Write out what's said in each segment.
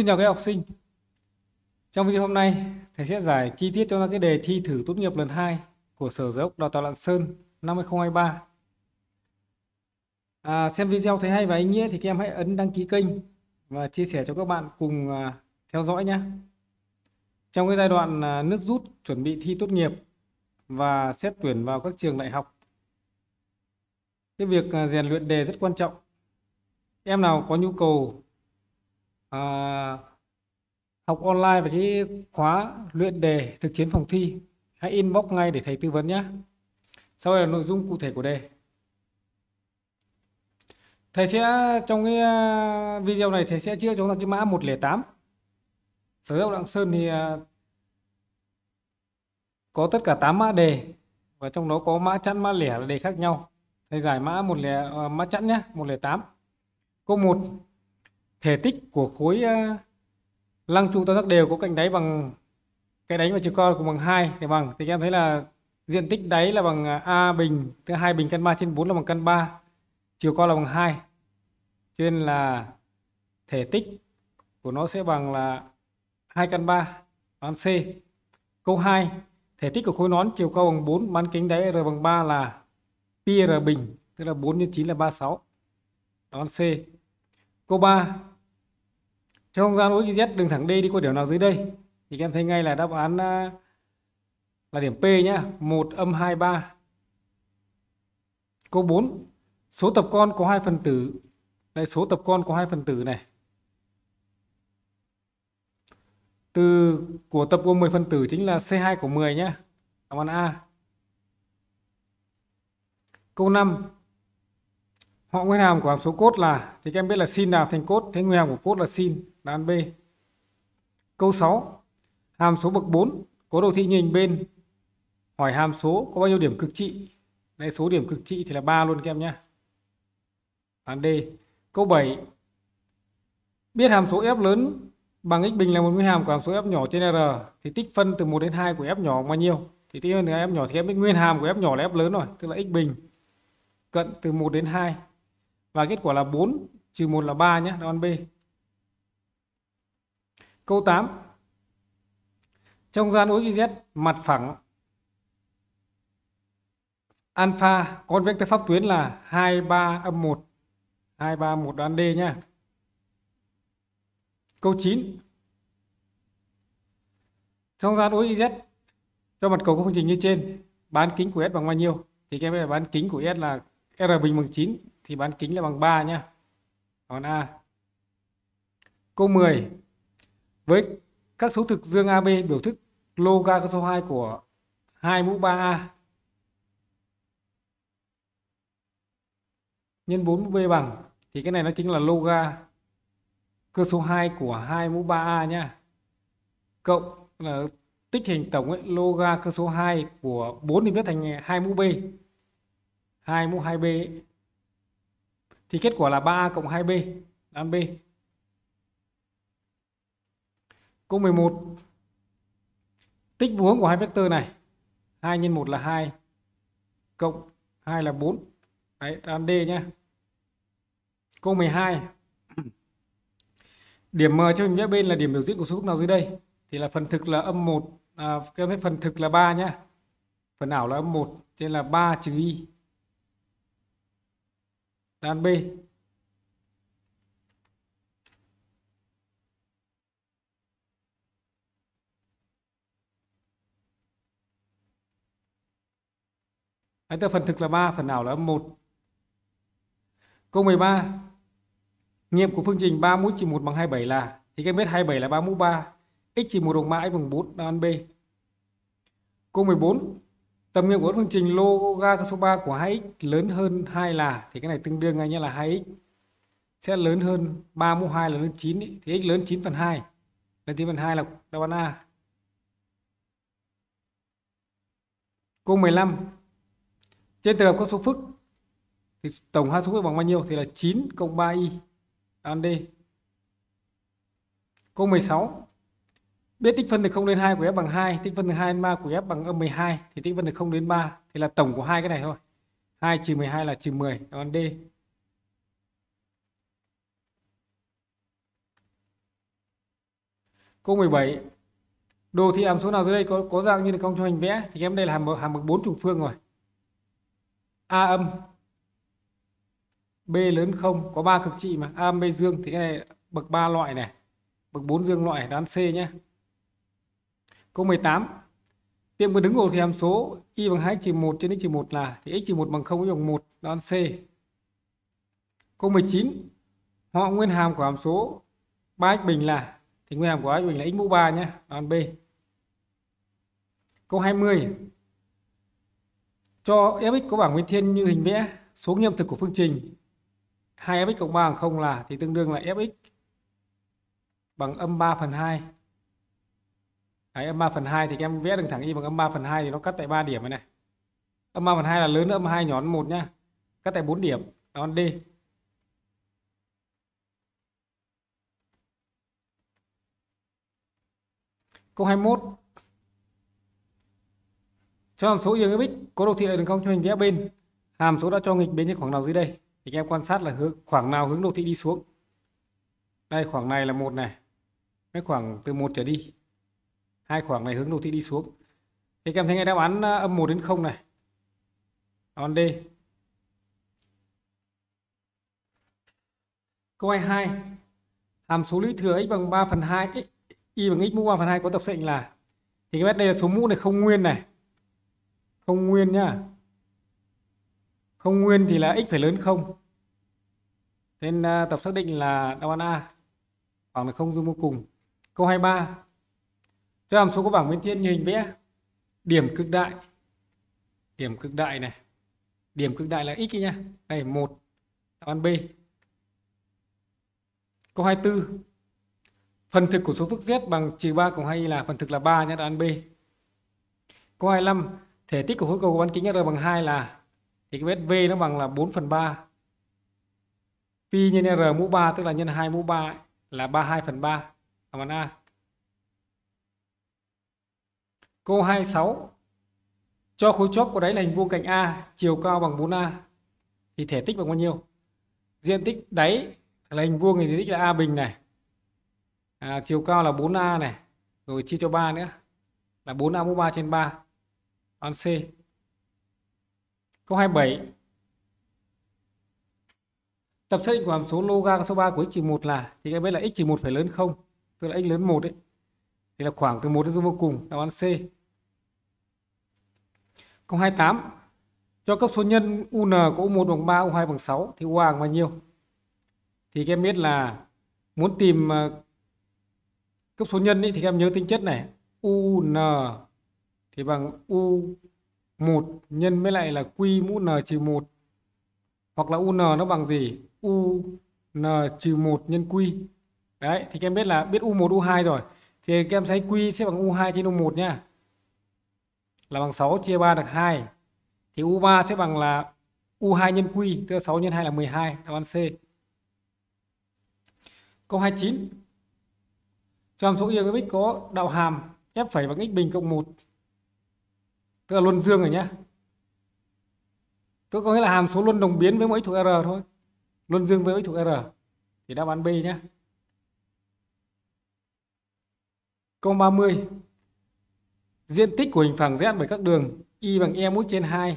Xin chào các học sinh. Trong video hôm nay, thầy sẽ giải chi tiết cho các cái đề thi thử tốt nghiệp lần 2 của Sở Giáo dục Đào tạo Lạng Sơn năm 2023. À, xem video thấy hay và ý nghĩa thì các em hãy ấn đăng ký kênh và chia sẻ cho các bạn cùng à, theo dõi nhé. Trong cái giai đoạn à, nước rút chuẩn bị thi tốt nghiệp và xét tuyển vào các trường đại học, cái việc à, rèn à, luyện đề rất quan trọng. Em nào có nhu cầu à, học online về cái khóa luyện đề thực chiến phòng thi hãy inbox ngay để thầy tư vấn nhé sau đây là nội dung cụ thể của đề thầy sẽ trong cái ờ, video này thầy sẽ chia cho chúng ta cái mã 108 sở hữu lạng sơn thì ờ, có tất cả 8 mã đề và trong đó có mã chẵn mã lẻ là đề khác nhau thầy giải mã một lẻ mã chẵn nhé 108 câu 1 thể tích của khối ờ, lăng trụ tam giác đều có cạnh đáy bằng cái đáy và chiều cao cùng bằng 2 thì bằng thì các em thấy là diện tích đáy là bằng ờ, a bình thứ hai bình căn 3 trên 4 là bằng căn 3 chiều cao là bằng 2 cho nên là thể tích của nó sẽ bằng là 2 căn 3 bán C câu 2 thể tích của khối nón chiều cao bằng 4 bán kính đáy R bằng 3 là pi r bình tức là 4 nhân 9 là 36 đón C câu 3 trong không gian OX đường thẳng D đi qua điểm nào dưới đây? Thì các em thấy ngay là đáp án à, là điểm P nhá, 1 âm 23. Câu 4. Số tập con có hai phần tử. Đây số tập con có hai phần tử này. Từ của tập gồm 10 phần tử chính là C2 của 10 nhá. Đáp án A. Câu 5. Họ nguyên hàm của hàm số cốt là thì các em biết là sin nào thành cốt, thế nguyên hàm của cốt là sin đáp B. Câu 6. Hàm số bậc 4 có đồ thị như hình bên. Hỏi hàm số có bao nhiêu điểm cực trị? Đây số điểm cực trị thì là 3 luôn các em nhé. Đáp D. Câu 7. Biết hàm số f lớn bằng x bình là một nguyên hàm của hàm số f nhỏ trên r thì tích phân từ 1 đến 2 của f nhỏ bao nhiêu? Thì tích phân từ f nhỏ thì em biết nguyên hàm của f nhỏ là f lớn rồi, tức là x bình cận từ 1 đến 2. Và kết quả là 4 trừ 1 là 3 nhé, đáp B. Câu 8. Trong gian đối y mặt phẳng alpha con vectơ pháp tuyến là 2 3 âm 1. 2 3 1 đoán D nhá. Câu 9. Trong gian đối y cho mặt cầu có phương trình như trên, bán kính của S bằng bao nhiêu? Thì các em bán kính của S là R bình bằng 9 thì bán kính là bằng 3 nhá. Còn A. Câu 10 với các số thực dương AB biểu thức loga số 2 của 2 mũ 3A nhân 4 mũ B bằng thì cái này nó chính là loga cơ số 2 của 2 mũ 3A nhá. Cộng là tích hình tổng ấy, loga cơ số 2 của 4 điểm nhất thành 2 mũ B. 2 mũ 2B ấy. thì kết quả là 3A cộng 2B, đáp B. Câu 11. Tích vô hướng của hai vectор này. 2 x 1 là 2 cộng 2 là 4. Đấy, đáp D nhé. Câu 12. Điểm M cho mình vẽ bên là điểm biểu diễn của số phức nào dưới đây? Thì là phần thực là âm 1, à, cái phần thực là 3 nhé. Phần ảo là âm 1, trên là 3 trừ y. Đáp B. Đấy, tức phần thực là 3, phần ảo là âm 1. Câu 13. Nghiệm của phương trình 3 mũ trừ 1 bằng 27 là thì các em biết 27 là 3 mũ 3, x trừ 1 đồng 3 x bằng 4 đáp án B. Câu 14. Tầm nghiệm của phương trình loga số 3 của 2x lớn hơn 2 là thì cái này tương đương ngay nhé là 2x sẽ lớn hơn 3 mũ 2 là lớn 9 ý. thì x lớn 9 phần 2 lớn 9 phần 2 là đáp án A câu 15 trên trường hợp có số phức thì tổng hai số phức bằng bao nhiêu thì là 9 cộng 3y đáp D. Câu 16. Biết tích phân từ 0 đến 2 của f bằng 2, tích phân từ 2 đến 3 của f bằng âm 12 thì tích phân từ 0 đến 3 thì là tổng của hai cái này thôi. 2 trừ 12 là trừ 10, đáp án D. Câu 17. Đồ thị hàm số nào dưới đây có có dạng như được không cho hình vẽ thì em đây là hàm hàm bậc bốn trùng phương rồi a âm b lớn không có ba cực trị mà a âm b dương thì cái này bậc 3 loại này bậc 4 dương loại đoán C nhé câu 18 tiệm có đứng ngồi thì hàm số y bằng 2 trừ 1 trên x trừ 1 là thì x trừ 1 bằng 0 bằng 1 đoán C câu 19 họ nguyên hàm của hàm số 3x bình là thì nguyên hàm của x bình là x mũ 3 nhé đoán B câu 20 cho fx có bảng nguyên thiên như hình vẽ, số nghiệm thực của phương trình 2fx cộng 3 bằng 0 là thì tương đương là fx bằng âm 3 phần 2. Đấy, âm 3 phần 2 thì em vẽ đường thẳng y bằng âm 3 phần 2 thì nó cắt tại 3 điểm này này. Âm 3 phần 2 là lớn âm 2 nhỏ hơn 1 nhá. Cắt tại 4 điểm, đó D. Câu 21 cho hàm số y x có đồ thị đại đường cong cho hình vẽ bên, hàm số đã cho nghịch biến trên khoảng nào dưới đây thì các em quan sát là hướng khoảng nào hướng đồ thị đi xuống. Đây khoảng này là một này. Cái khoảng từ 1 trở đi. Hai khoảng này hướng đồ thị đi xuống. Thì các em thấy ngay đáp án à, âm 1 đến 0 này. Còn D. Câu 22. Hàm số lý thừa x bằng 3 phần 2, x, y bằng x mũ 3 phần 2 có tập sệnh là thì các em đây là số mũ này không nguyên này không nguyên nhá không nguyên thì là x phải lớn không nên à, tập xác định là đáp án A khoảng là không dung vô cùng câu 23 cho hàm số có bảng biến thiên như hình vẽ điểm cực đại điểm cực đại này điểm cực đại là x nhá đây một đáp án B câu 24 phần thực của số phức z bằng trừ 3 cộng 2 là phần thực là 3 nhá đáp án B câu 25 thể tích của khối cầu bán kính R bằng 2 là thì cái vết V nó bằng là 4 phần 3 pi nhân R mũ 3 tức là nhân 2 mũ 3 ấy, là 32 phần 3 đáp án A câu 26 cho khối chóp của đáy là hình vuông cạnh A chiều cao bằng 4A thì thể tích bằng bao nhiêu diện tích đáy là hình vuông thì diện tích là A bình này à, chiều cao là 4A này rồi chia cho 3 nữa là 4A mũ 3 trên 3 Án C. Câu 27. Tập xác định của hàm số logarit số 3 của x trừ 1 là thì các em biết là x trừ 1 phải lớn không? Tức là x lớn 1 đấy. Thì là khoảng từ 1 đến vô cùng, đáp án C. Câu 28. Cho cấp số nhân UN có U1 bằng 3, U2 bằng 6 thì U bằng bao nhiêu? Thì các em biết là muốn tìm ờ, cấp số nhân ý, thì các em nhớ tính chất này UN thì bằng U1 nhân với lại là Q mũ N trừ 1 hoặc là UN nó bằng gì? UN trừ 1 nhân Q. Đấy, thì các em biết là biết U1, U2 rồi. Thì các em thấy Q sẽ bằng U2 trên U1 nhá. Là bằng 6 chia 3 được 2. Thì U3 sẽ bằng là U2 nhân Q, tức là 6 nhân 2 là 12, đáp án C. Câu 29. Cho hàm số y của x có đạo hàm f' bằng x bình cộng 1 tức là luân dương rồi nhé tức có nghĩa là hàm số luân đồng biến với mỗi thuộc r thôi luân dương với mỗi thuộc r thì đáp án b nhé câu 30 diện tích của hình phẳng z bởi các đường y bằng e mút trên 2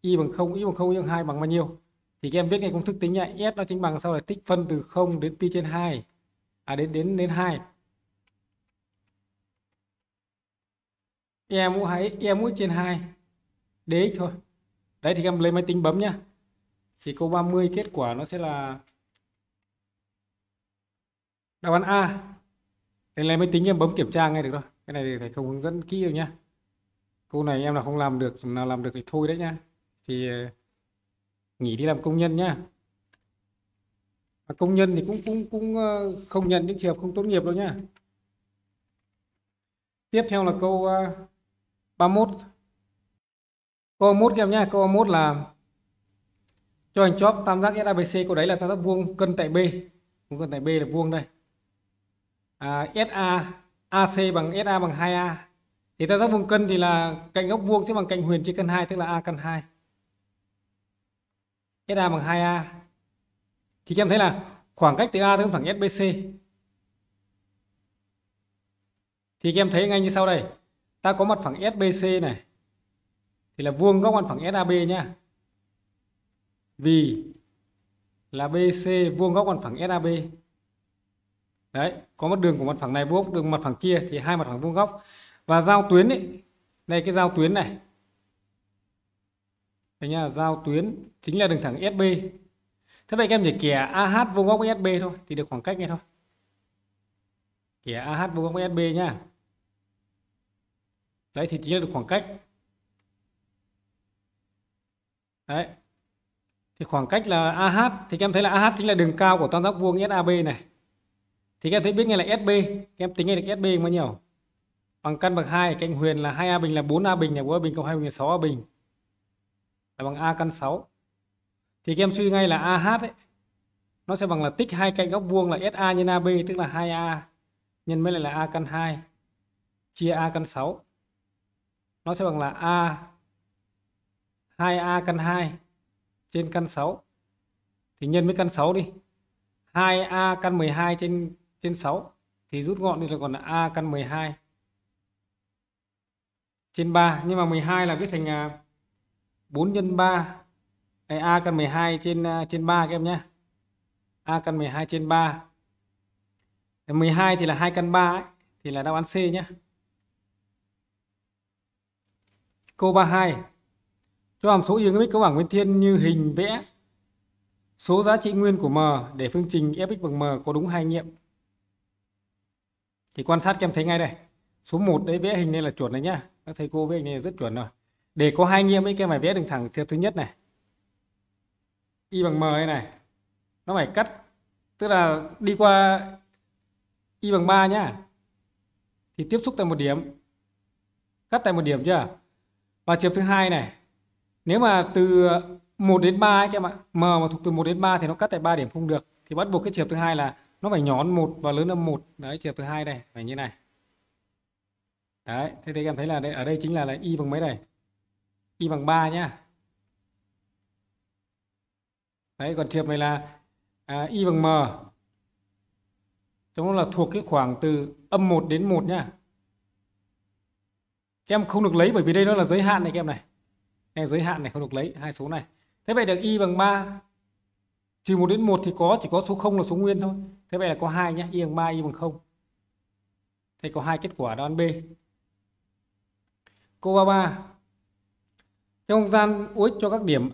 y bằng 0 y bằng 0 y bằng 2 bằng bao nhiêu thì các em viết ngay công thức tính nhé s nó chính bằng sau là tích phân từ 0 đến pi trên 2 à đến đến đến 2 e mũ 2 e mũ trên 2 dx thôi đấy thì em lấy máy tính bấm nhá thì câu 30 kết quả nó sẽ là đáp án A để lấy máy tính em bấm kiểm tra ngay được rồi cái này thì thầy không hướng dẫn kỹ đâu nhá câu này em là không làm được nào làm được thì thôi đấy nhá thì ờ, nghỉ đi làm công nhân nhá à, công nhân thì cũng cũng cũng ờ, không nhận những trường hợp không tốt nghiệp đâu nhá tiếp theo là câu ờ, 31 câu 1 các em nhé câu 1 là cho hình chóp tam giác SABC câu đấy là tam giác vuông cân tại B vuông cân tại B là vuông đây à, SA AC bằng SA bằng 2A thì tam giác vuông cân thì là cạnh góc vuông sẽ bằng cạnh huyền chia cân 2 tức là A cân 2 SA bằng 2A thì các em thấy là khoảng cách từ A tới khoảng SBC thì các em thấy ngay như sau đây ta có mặt phẳng SBC này thì là vuông góc mặt phẳng SAB nhá vì là BC vuông góc mặt phẳng SAB đấy có một đường của mặt phẳng này vuông góc đường mặt phẳng kia thì hai mặt phẳng vuông góc và giao tuyến ấy đây cái giao tuyến này đấy nhá giao tuyến chính là đường thẳng SB thế vậy các em chỉ kẻ AH vuông góc SB thôi thì được khoảng cách này thôi kẻ AH vuông góc SB nhá đấy thì chính là được khoảng cách đấy thì khoảng cách là AH thì các em thấy là AH chính là đường cao của tam giác vuông SAB này thì các em thấy biết ngay là SB các em tính ngay được SB bao nhiêu bằng căn bậc 2 cạnh huyền là 2A bình là 4A bình là 4A bình cộng 2 bình là 6A bình là bằng A căn 6 thì các em suy ngay là AH ấy nó sẽ bằng là tích hai cạnh góc vuông là SA nhân AB tức là 2A nhân với lại là A căn 2 chia A căn 6 nó sẽ bằng là a 2a căn 2 trên căn 6 thì nhân với căn 6 đi 2a căn 12 trên trên 6 thì rút gọn thì là còn là a căn 12 trên 3 nhưng mà 12 là viết thành 4 à, nhân 3 này a căn 12 trên à, trên 3 các em nhé a căn 12 trên 3 12 thì là 2 căn 3 ấy, thì là đáp án C nhé Câu 32. Cho hàm số y có bảng nguyên thiên như hình vẽ số giá trị nguyên của m để phương trình fx bằng m có đúng hai nghiệm. Thì quan sát các em thấy ngay đây. Số 1 đấy vẽ hình này là chuẩn đấy nhá. Các thầy cô vẽ hình này rất chuẩn rồi. Để có hai nghiệm ấy các em phải vẽ đường thẳng theo thứ nhất này. Y bằng m đây này. Nó phải cắt tức là đi qua y bằng 3 nhá. Thì tiếp xúc tại một điểm. Cắt tại một điểm chưa? và trường thứ hai này nếu mà từ 1 đến 3 ấy, các bạn m mà thuộc từ 1 đến 3 thì nó cắt tại 3 điểm không được thì bắt buộc cái trường thứ hai là nó phải nhón hơn 1 và lớn hơn 1 đấy trường thứ hai đây phải như này đấy thế thì các em thấy là đây, ở đây chính là là y bằng mấy đây y bằng 3 nhá đấy còn trường này là à, y bằng m chúng nó là thuộc cái khoảng từ âm 1 đến 1 nhá các em không được lấy bởi vì đây nó là giới hạn này các em này này giới hạn này không được lấy hai số này thế vậy được y bằng 3 trừ 1 đến 1 thì có chỉ có số 0 là số nguyên thôi thế vậy là có hai nhá, y bằng 3 y bằng 0 thì có hai kết quả đáp án B câu 33 trong không gian uốn cho các điểm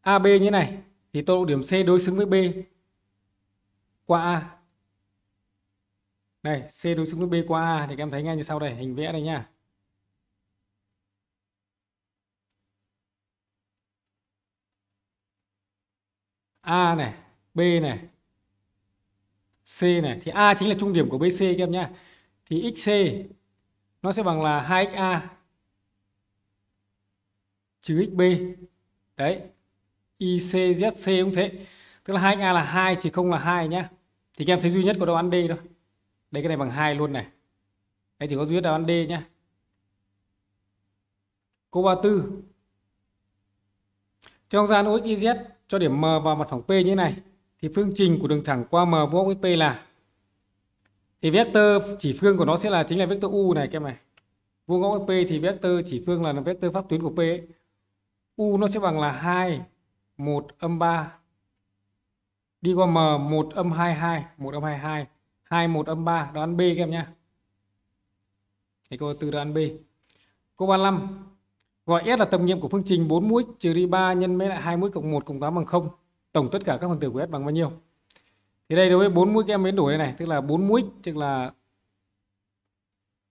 AB như này thì tọa độ điểm C đối xứng với B qua A. Đây, C đối xứng với B qua A thì các em thấy ngay như sau đây, hình vẽ đây nha. A này, B này, C này thì A chính là trung điểm của BC các em nhé. Thì XC nó sẽ bằng là 2XA trừ XB. Đấy. ICZC cũng thế. Tức là 2XA là 2 chỉ không là 2 nhé. Thì các em thấy duy nhất của đáp án D thôi. Đây cái này bằng 2 luôn này. Đấy chỉ có duy nhất đáp án D nhé. Câu 34. Trong gian OXYZ cho điểm M vào mặt phẳng P như thế này thì phương trình của đường thẳng qua M vuông với P là thì vector chỉ phương của nó sẽ là chính là vector U này các em này vuông góc với P thì vector chỉ phương là vector pháp tuyến của P ấy. U nó sẽ bằng là 2 1 âm 3 đi qua M 1 âm 22 1 âm 22 2 1 âm 3 đoán B các em nhá, thì câu từ đoán B câu 35 Gọi S là tập nghiệm của phương trình 4 mũi trừ đi 3 nhân với lại 2 mũi cộng 1 cộng 8 bằng 0. Tổng tất cả các phần tử của S bằng bao nhiêu? Thì đây đối với 4 mũi các em biến đổi này, tức là 4 mũi tức là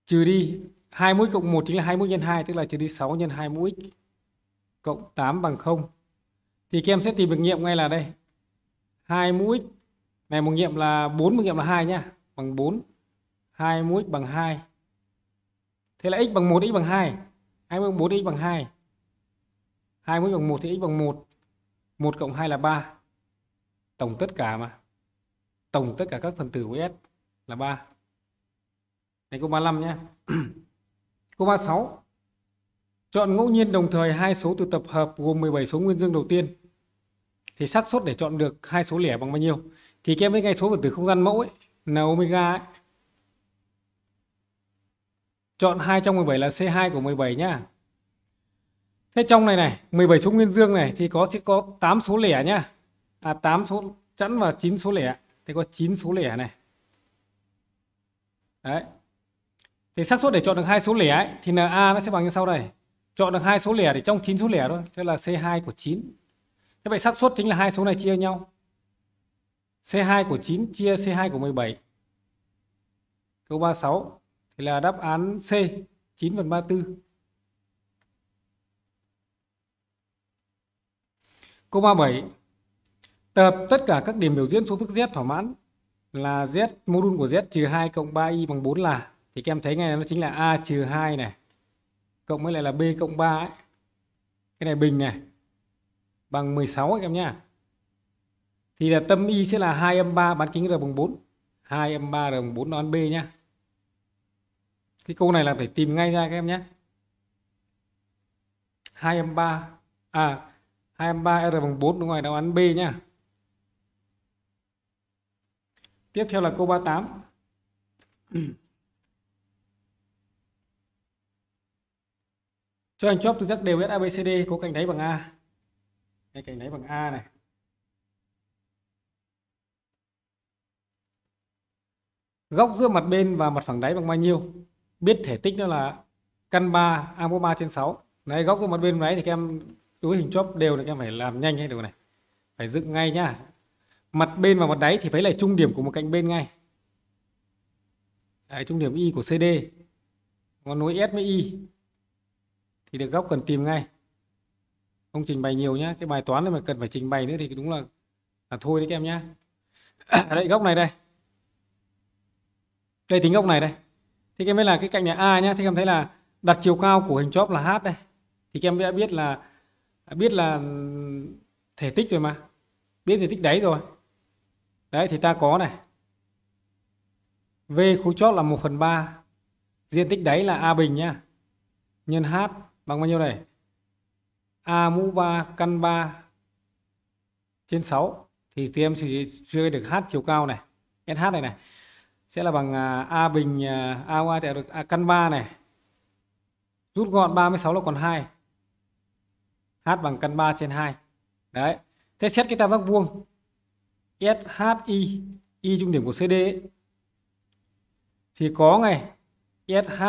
trừ đi 2 mũi cộng 1 chính là 2 mũi nhân 2 tức là trừ đi 6 nhân 2 mũi cộng 8 bằng 0. Thì các em sẽ tìm được nghiệm ngay là đây. 2 mũi này một nghiệm là 4 một nghiệm là 2 nhá, bằng 4. 2 mũi bằng 2. Thế là x bằng 1 x bằng 2. 24x bằng 2. 20 bằng 1 thì x bằng 1. 1 cộng 2 là 3. Tổng tất cả mà. Tổng tất cả các phần tử của S là 3. Đây câu 35 nhé. câu 36. Chọn ngẫu nhiên đồng thời hai số từ tập hợp gồm 17 số nguyên dương đầu tiên. Thì xác suất để chọn được hai số lẻ bằng bao nhiêu? Thì kem với ngay số phần tử không gian mẫu ấy, n omega ấy, Chọn 2 trong 17 là C2 của 17 nhá. Thế trong này này, 17 số nguyên dương này thì có sẽ có 8 số lẻ nhá. À 8 số chẵn và 9 số lẻ. Thì có 9 số lẻ này. Đấy. Thì xác suất để chọn được hai số lẻ ấy, thì là A nó sẽ bằng như sau đây. Chọn được hai số lẻ thì trong 9 số lẻ thôi, thế là C2 của 9. Thế vậy xác suất chính là hai số này chia nhau. C2 của 9 chia C2 của 17. Câu 36. Thì là đáp án C 9 phần 34. Câu 37. Tập tất cả các điểm biểu diễn số phức Z thỏa mãn là Z mô của Z trừ 2 cộng 3Y bằng 4 là thì các em thấy ngay nó chính là A trừ 2 này cộng với lại là B cộng 3 ấy. Cái này bình này bằng 16 ấy, các em nhá. Thì là tâm Y sẽ là 2 âm 3 bán kính R bằng 4. 2 âm 3 R bằng 4 đón B nhá cái câu này là phải tìm ngay ra các em nhé 2 âm 3 à 2 âm 3 R bằng 4 đúng rồi đáp án B nhá tiếp theo là câu 38 cho anh chóp từ giác đều S A có cạnh đáy bằng A đây cạnh đáy bằng A này góc giữa mặt bên và mặt phẳng đáy bằng bao nhiêu biết thể tích nó là căn 3 a mũ 3 trên 6 đấy góc giữa mặt bên máy thì các em đối hình chóp đều là các em phải làm nhanh hay điều này phải dựng ngay nhá mặt bên và mặt đáy thì phải là trung điểm của một cạnh bên ngay đấy, trung điểm y của cd còn nối s với y thì được góc cần tìm ngay không trình bày nhiều nhá cái bài toán này mà cần phải trình bày nữa thì đúng là là thôi đấy các em nhá à, đây góc này đây đây tính góc này đây thế các em biết là cái cạnh này a nhá thế em thấy là đặt chiều cao của hình chóp là h đây thì em đã biết là biết là thể tích rồi mà biết thể tích đáy rồi đấy thì ta có này v khối chóp là 1 phần 3 diện tích đáy là a bình nhá nhân h bằng bao nhiêu này a mũ 3 căn 3 trên 6 thì tụi em suy ra được h chiều cao này sh này này sẽ là bằng à, A bình à, A qua chạy được à, căn 3 này rút gọn 36 là còn 2 H bằng căn 3 trên 2 đấy thế xét cái tam giác vuông SHI Y trung điểm của CD ấy, thì có ngày SH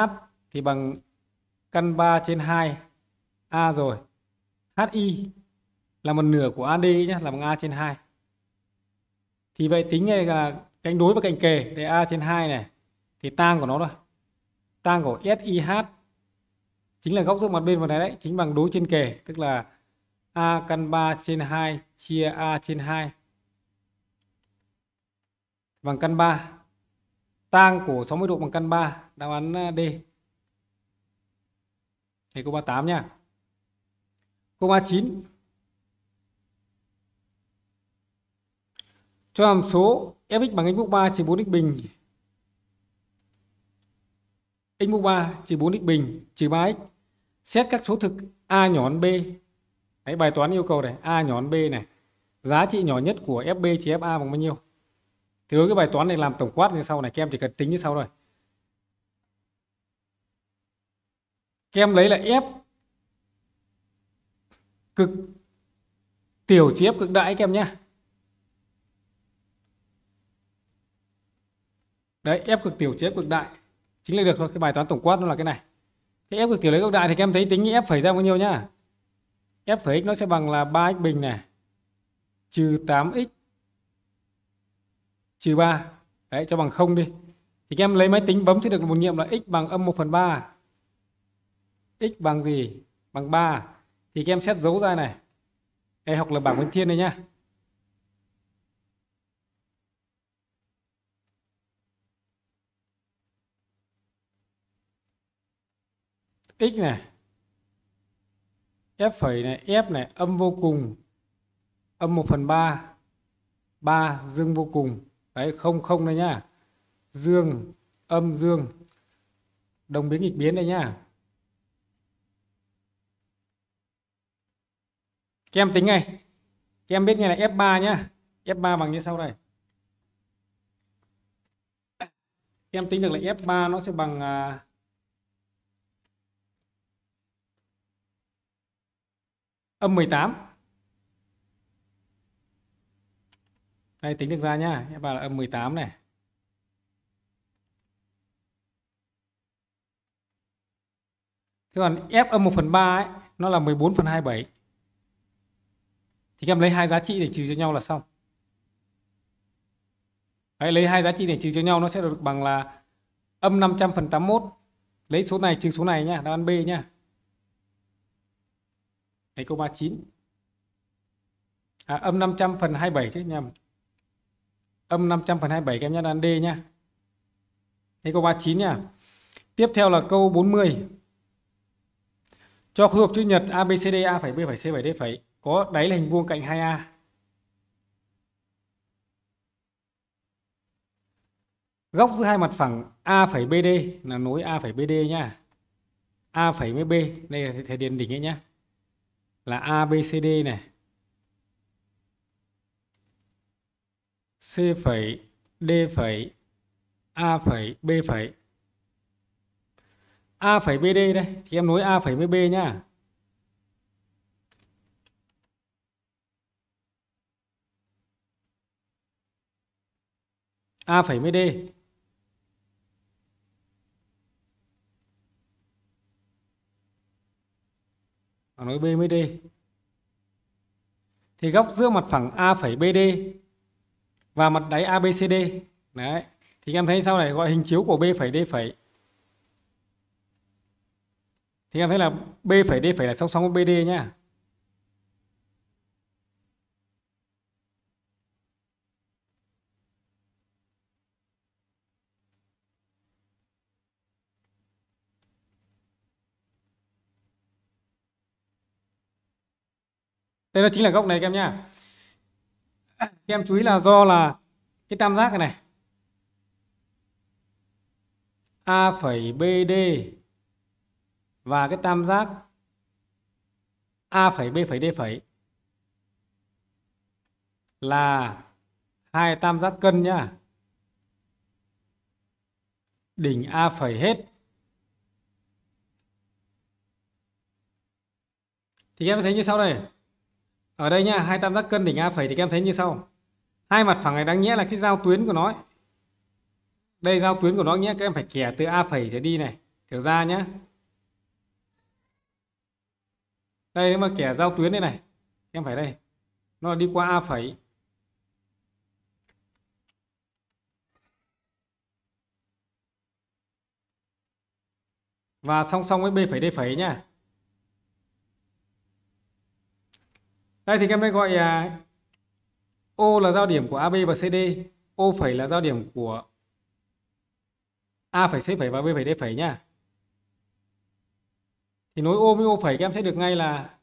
thì bằng căn 3 trên 2 A rồi HI là một nửa của AD nhé là bằng A trên 2 thì vậy tính này là cạnh đối và cạnh kề đề a trên 2 này thì tang của nó thôi tang của SIH chính là góc giữa mặt bên vào này đấy chính bằng đối trên kề tức là a căn 3 trên 2 chia a trên 2 bằng căn 3 tang của 60 độ bằng căn 3 đáp án à, D thì câu 38 nha câu 39 cho hàm số fx bằng x mũ 3 trừ 4x bình x mũ 3 trừ 4x bình trừ 3x xét các số thực a nhỏ b Đấy, bài toán yêu cầu này a nhỏ b này giá trị nhỏ nhất của fb trừ fa bằng bao nhiêu thì đối với bài toán này làm tổng quát như sau này kem chỉ cần tính như sau thôi kem lấy là f cực tiểu chứ f cực đại kem nhé đấy f cực tiểu chế f cực đại chính là được thôi cái bài toán tổng quát nó là cái này cái f cực tiểu lấy cực đại thì các em thấy tính f phải ra bao nhiêu nhá f phẩy x nó sẽ bằng là 3 x bình này trừ 8x trừ 3 đấy cho bằng không đi thì các em lấy máy tính bấm sẽ được một nghiệm là x bằng âm 1 phần 3 x bằng gì bằng 3 thì các em xét dấu ra này đây học là bảng nguyên thiên đây nhá x này f phẩy này f này âm vô cùng âm 1 phần 3 3 dương vô cùng đấy không không đây nhá dương âm dương đồng biến nghịch biến đây nhá các em tính ngay các em biết ngay là F3 nhá F3 bằng như sau đây các em tính được là F3 nó sẽ bằng à, âm 18 đây tính được ra nhá em vào là âm 18 này thế còn f âm 1 phần 3 ấy, nó là 14 phần 27 thì các em lấy hai giá trị để trừ cho nhau là xong Đấy, lấy hai giá trị để trừ cho nhau nó sẽ được bằng là âm 500 phần 81 lấy số này trừ số này nhá đáp án B nhá Đấy câu 39. À, âm 500 phần 27 chứ nhầm. Âm 500 phần 27 các em nhé đan D nhá. Đấy câu 39 nhá Tiếp theo là câu 40. Cho khối hợp chữ nhật ABCD A phẩy B phẩy C phẩy D phẩy có đáy là hình vuông cạnh 2A. Góc giữa hai mặt phẳng A phẩy BD là nối A phẩy BD nhá. A phẩy B, đây là thể điền đỉnh ấy nhá là ABCD này C phẩy D phẩy A phẩy B phẩy A phẩy BD đây thì em nối A phẩy với B nhá A phẩy với D nối B với D. Thì góc giữa mặt phẳng A phẩy BD và mặt đáy ABCD. Đấy. Thì em thấy sau này gọi hình chiếu của B phẩy D phẩy. Thì em thấy là B phẩy D phẩy là song song với BD nhá. đây nó chính là góc này các em nhá các em chú ý là do là cái tam giác này này a phẩy bd và cái tam giác a phẩy b phẩy d phẩy là hai tam giác cân nhá đỉnh a phẩy hết thì các em thấy như sau này ở đây nha hai tam giác cân đỉnh a phẩy thì các em thấy như sau hai mặt phẳng này đáng nghĩa là cái giao tuyến của nó ấy. đây giao tuyến của nó nghĩa các em phải kẻ từ a phẩy trở đi này trở ra nhá đây nếu mà kẻ giao tuyến đây này em phải đây nó đi qua a phẩy và song song với b phẩy d phẩy nhá đây thì các em gọi à, O là giao điểm của AB và CD O phẩy là giao điểm của A phẩy C phẩy và B phẩy D phẩy nhá thì nối O với O phẩy các em sẽ được ngay là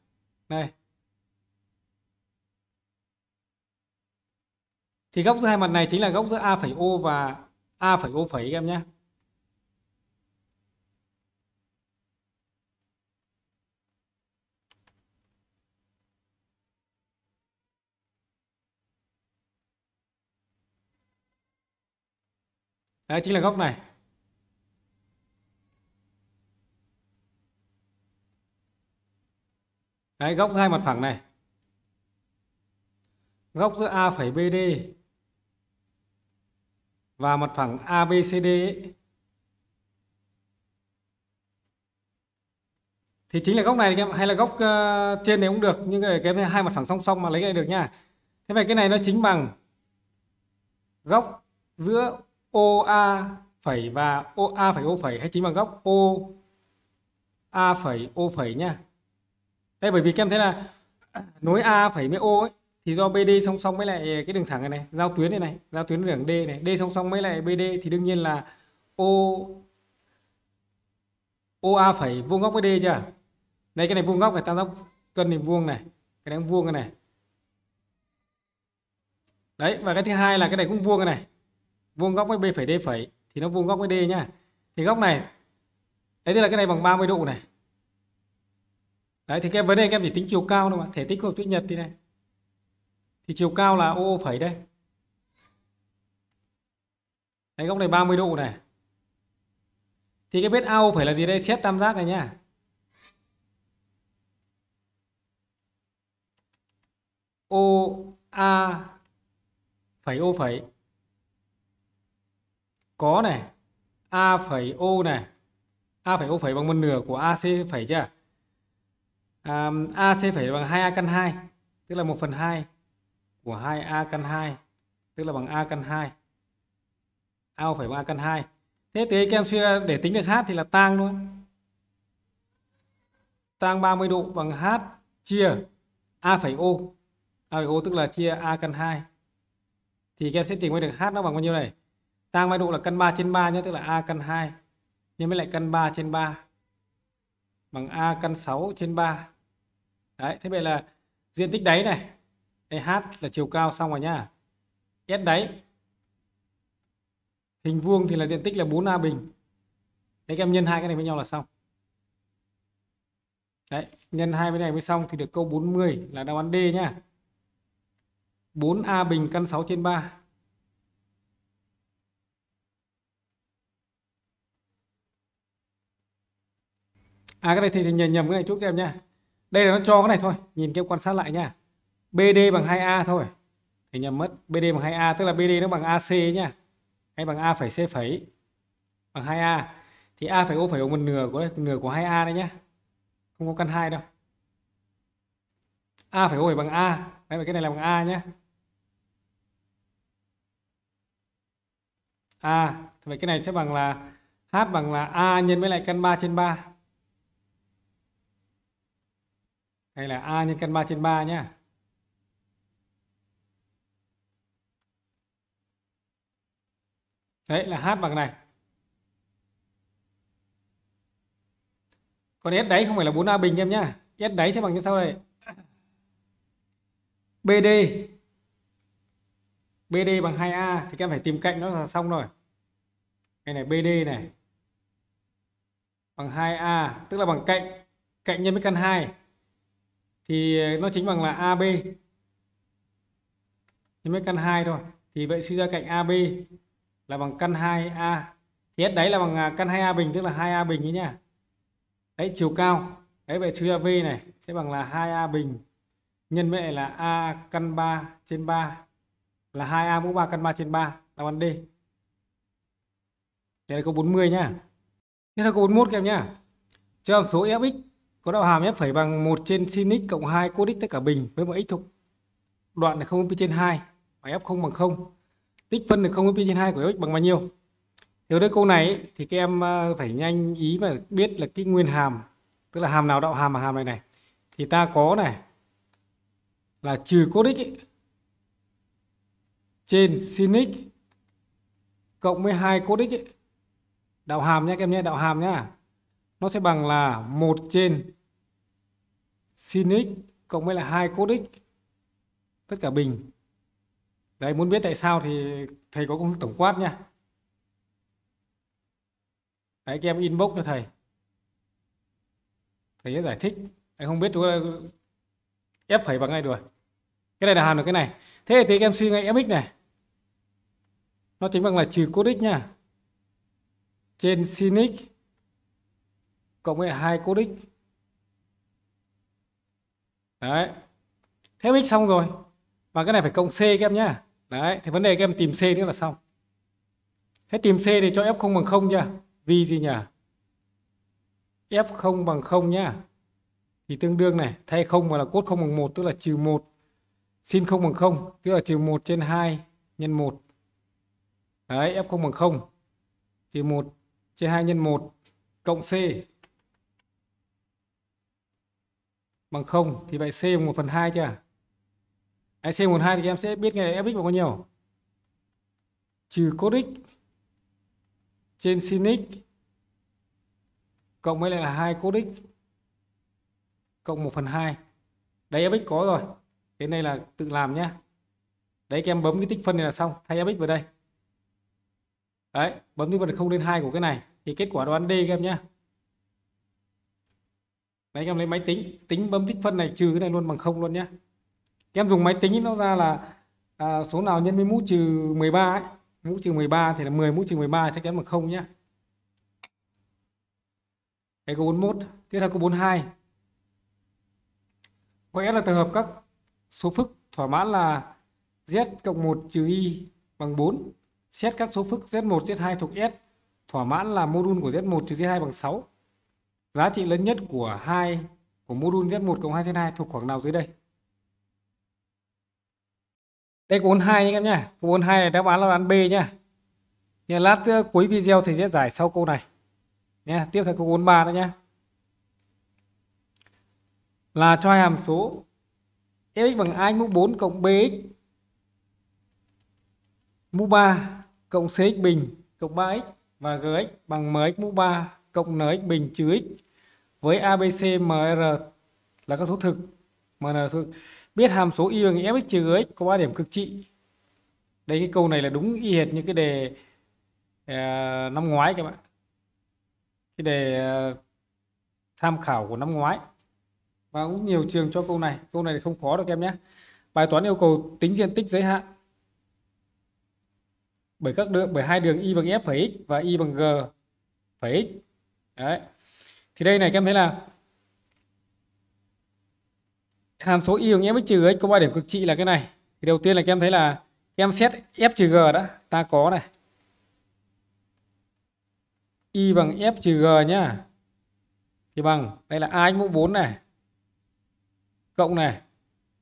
đây thì góc giữa hai mặt này chính là góc giữa A phẩy O và A phẩy O phẩy các em nhé đấy chính là góc này đấy góc hai mặt phẳng này góc giữa A phẩy BD và mặt phẳng ABCD ấy, thì chính là góc này các em hay là góc ờ, trên này cũng được nhưng cái, cái hai mặt phẳng song song mà lấy cái này được nha thế vậy cái này nó chính bằng góc giữa OA phẩy và OA phẩy O phẩy hay chính bằng góc O A phẩy O phẩy nha. Đây bởi vì các em thấy là nối A phẩy với O ấy thì do BD song song với lại cái đường thẳng này này, giao tuyến này này, giao tuyến đường D này, D song song với lại BD thì đương nhiên là O OA phẩy vuông góc với D chưa? Đây cái này vuông góc này tam giác cân này vuông này, cái này vuông cái này. Đấy và cái thứ hai là cái này cũng vuông này vuông góc với b phẩy d phẩy thì nó vuông góc với d nhá thì góc này đấy tức là cái này bằng 30 độ này đấy thì cái vấn đề các em chỉ tính chiều cao thôi mà thể tích của tuyết nhật thì này thì chiều cao là o phẩy đây đấy góc này 30 độ này thì cái vết ao phải là gì đây xét tam giác này nhá o a phẩy o phẩy có này a phẩy o này a phẩy o phẩy bằng một nửa của ac phẩy chưa à, ac phẩy bằng 2a căn 2 tức là 1 phần 2 của 2a căn 2 tức là bằng a căn 2 a phẩy bằng a căn 2 thế thì các em suy để tính được h thì là tang luôn tang 30 độ bằng h chia a phẩy o a phẩy o tức là chia a căn 2 thì các em sẽ tìm ra được h nó bằng bao nhiêu này tang vai độ là căn 3 trên 3 nhé tức là a căn 2 nhưng với lại căn 3 trên 3 bằng a căn 6 trên 3 đấy thế vậy là diện tích đáy này h là chiều cao xong rồi nhá s đáy hình vuông thì là diện tích là 4a bình đấy các em nhân hai cái này với nhau là xong đấy nhân hai cái này mới xong thì được câu 40 là đáp án D nhá 4a bình căn 6 trên 3 à cái này thì, thì nhầm nhầm cái này chút các em nha đây là nó cho cái này thôi nhìn các em quan sát lại nha BD bằng 2A thôi thì nhầm mất BD bằng 2A tức là BD nó bằng AC nha hay bằng A phẩy C phẩy bằng 2A thì A phẩy O phẩy một nửa của nửa của 2A đấy nhá không có căn 2 đâu A phẩy O phẩy bằng A đấy cái này là bằng A nhá A vậy cái này sẽ bằng là H bằng là A nhân với lại căn 3 trên 3 hay là A nhân căn 3 trên 3 nhé. Đấy là H bằng này. Còn S đáy không phải là 4A bình em nhá. S đáy sẽ bằng như sau đây. BD BD bằng 2A thì các em phải tìm cạnh nó là xong rồi. Cái này BD này bằng 2A tức là bằng cạnh cạnh nhân với căn 2 thì ờ, nó chính bằng là AB nhân với căn 2 thôi thì vậy suy ra cạnh AB là bằng căn 2A thì S đấy là bằng à, căn 2A bình tức là 2A bình ấy nhá đấy chiều cao đấy vậy suy ra V này sẽ bằng là 2A bình nhân với lại là A căn 3 trên 3 là 2A mũ 3 căn 3 trên 3 là bằng D đây là câu 40 nhá tiếp là câu 41 các em nhá cho hàm số fx có đạo hàm f phẩy bằng 1 trên sin x cộng 2 cos x tất cả bình với một x thuộc đoạn là 0 pi trên 2 và f0 bằng 0. Tích phân được 0 pi trên 2 của f bằng bao nhiêu? Nếu đây câu này thì các em à, phải nhanh ý mà biết là cái nguyên hàm tức là hàm nào đạo hàm mà hàm này này thì ta có này là trừ cos x trên sin x cộng với 2 cos x đạo hàm nhé các em nhé đạo hàm nhá nó sẽ bằng là 1 trên sin x cộng với là 2 cos x tất cả bình. Đấy muốn biết tại sao thì thầy có công thức tổng quát nha. Đấy các em inbox cho thầy. Thầy sẽ giải thích. Anh không biết chúng ờ, ép phẩy bằng ngay rồi. Cái này là hàm được cái này. Thế thì các em suy ngay fx này. Nó chính bằng là trừ cos x nha. Trên sin x cộng với hai cos x đấy thêm x xong rồi và cái này phải cộng c các em nhá đấy thì vấn đề các em tìm c nữa là xong thế tìm c thì cho f không bằng không nhá, vì gì nhỉ f không bằng không nhá thì tương đương này thay không vào là cốt không bằng một tức là trừ một sin không bằng không tức là trừ một trên hai nhân một đấy f không bằng không trừ một trên hai nhân một cộng c bằng 0 thì vậy C bằng 1 phần 2 chưa? Đấy, C bằng 1 2 thì em sẽ biết ngay là fx bằng bao nhiêu? Trừ cos x trên sin x cộng với lại là 2 cos x cộng 1 phần 2. Đấy fx có rồi. Thế này là tự làm nhé. Đấy các em bấm cái tích phân này là xong. Thay fx vào đây. Đấy, bấm tích phân 0 đến 2 của cái này. Thì kết quả đoán D các em nhé đấy các em lấy máy tính tính bấm tích phân này trừ cái này luôn bằng không luôn nhé các em dùng máy tính nó ra là à, số nào nhân với mũ trừ 13 ấy mũ trừ 13 thì là 10 mũ trừ 13 chắc chắn bằng không nhé cái câu 41 tiếp theo câu 42 có lẽ là tập hợp các số phức thỏa mãn là z cộng 1 trừ y bằng 4 xét các số phức z1 z2 thuộc s thỏa mãn là mô đun của z1 trừ z2 bằng 6 Giá trị lớn nhất của hai của module Z1 cộng 2Z2 thuộc khoảng nào dưới đây? Đây có 42 anh em nhá. Câu 42 này đáp án là đáp án B nhá. Nhá lát cuối video thì sẽ giải sau câu này. Nhá, tiếp theo câu 43 nữa nhá. Là cho hàm số fx bằng a mũ 4 cộng bx mũ 3 cộng cx bình cộng 3x và gx bằng mx mũ 3 cộng nx bình trừ x với abc mr là các số thực mn thực biết hàm số y bằng fx trừ x có ba điểm cực trị đây cái câu này là đúng y hệt như cái đề uh, năm ngoái các bạn cái đề uh, tham khảo của năm ngoái và cũng nhiều trường cho câu này câu này không khó đâu các em nhé bài toán yêu cầu tính diện tích giới hạn bởi các đường bởi hai đường y bằng f phẩy x và y bằng g phẩy x đấy thì đây này các em thấy là hàm số y bằng f trừ x có ba điểm cực trị là cái này thì đầu tiên là các em thấy là các em xét f trừ g đã ta có này y bằng f trừ g nhá thì bằng đây là a mũ 4 này cộng này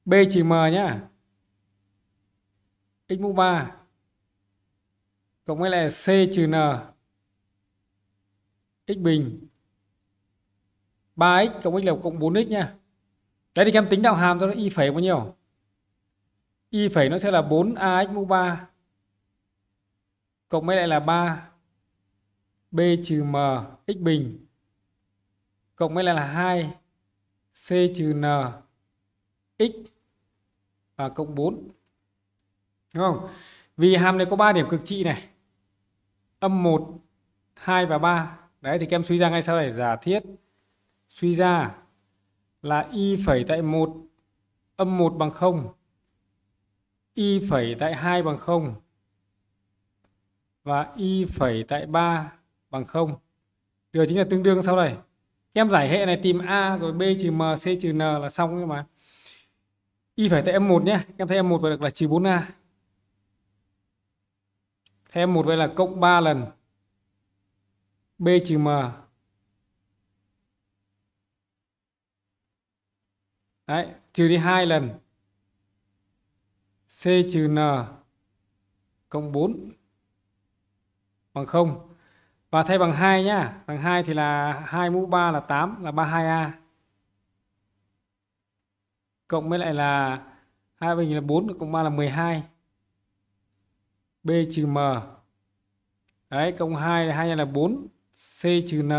b trừ m nhá x mũ 3 cộng với lại c trừ n x bình 3x cộng x là cộng 4x nha đấy thì em tính đạo hàm cho nó y phẩy bao nhiêu y phẩy nó sẽ là 4ax mũ 3 cộng với lại là 3 b trừ m x bình cộng với lại là 2 c trừ n x và cộng 4 đúng không vì hàm này có 3 điểm cực trị này âm 1 2 và 3 Đấy thì các em suy ra ngay sau này giả thiết suy ra là y phẩy tại 1 âm 1 bằng 0 y phẩy tại 2 bằng 0 và y phẩy tại 3 bằng 0. Điều chính là tương đương sau này. Các em giải hệ này tìm a rồi b trừ m c trừ n là xong nhưng mà y phẩy tại m1 nhé. Các em thấy m1 và được là trừ 4a. Thêm một vậy là cộng 3 lần B trừ M Đấy, trừ đi hai lần C trừ N cộng 4 bằng 0 và thay bằng 2 nhá bằng 2 thì là 2 mũ 3 là 8 là 32A cộng với lại là 2 bình là 4 cộng 3 là 12 B trừ M đấy cộng 2 là 2 là 4 C trừ N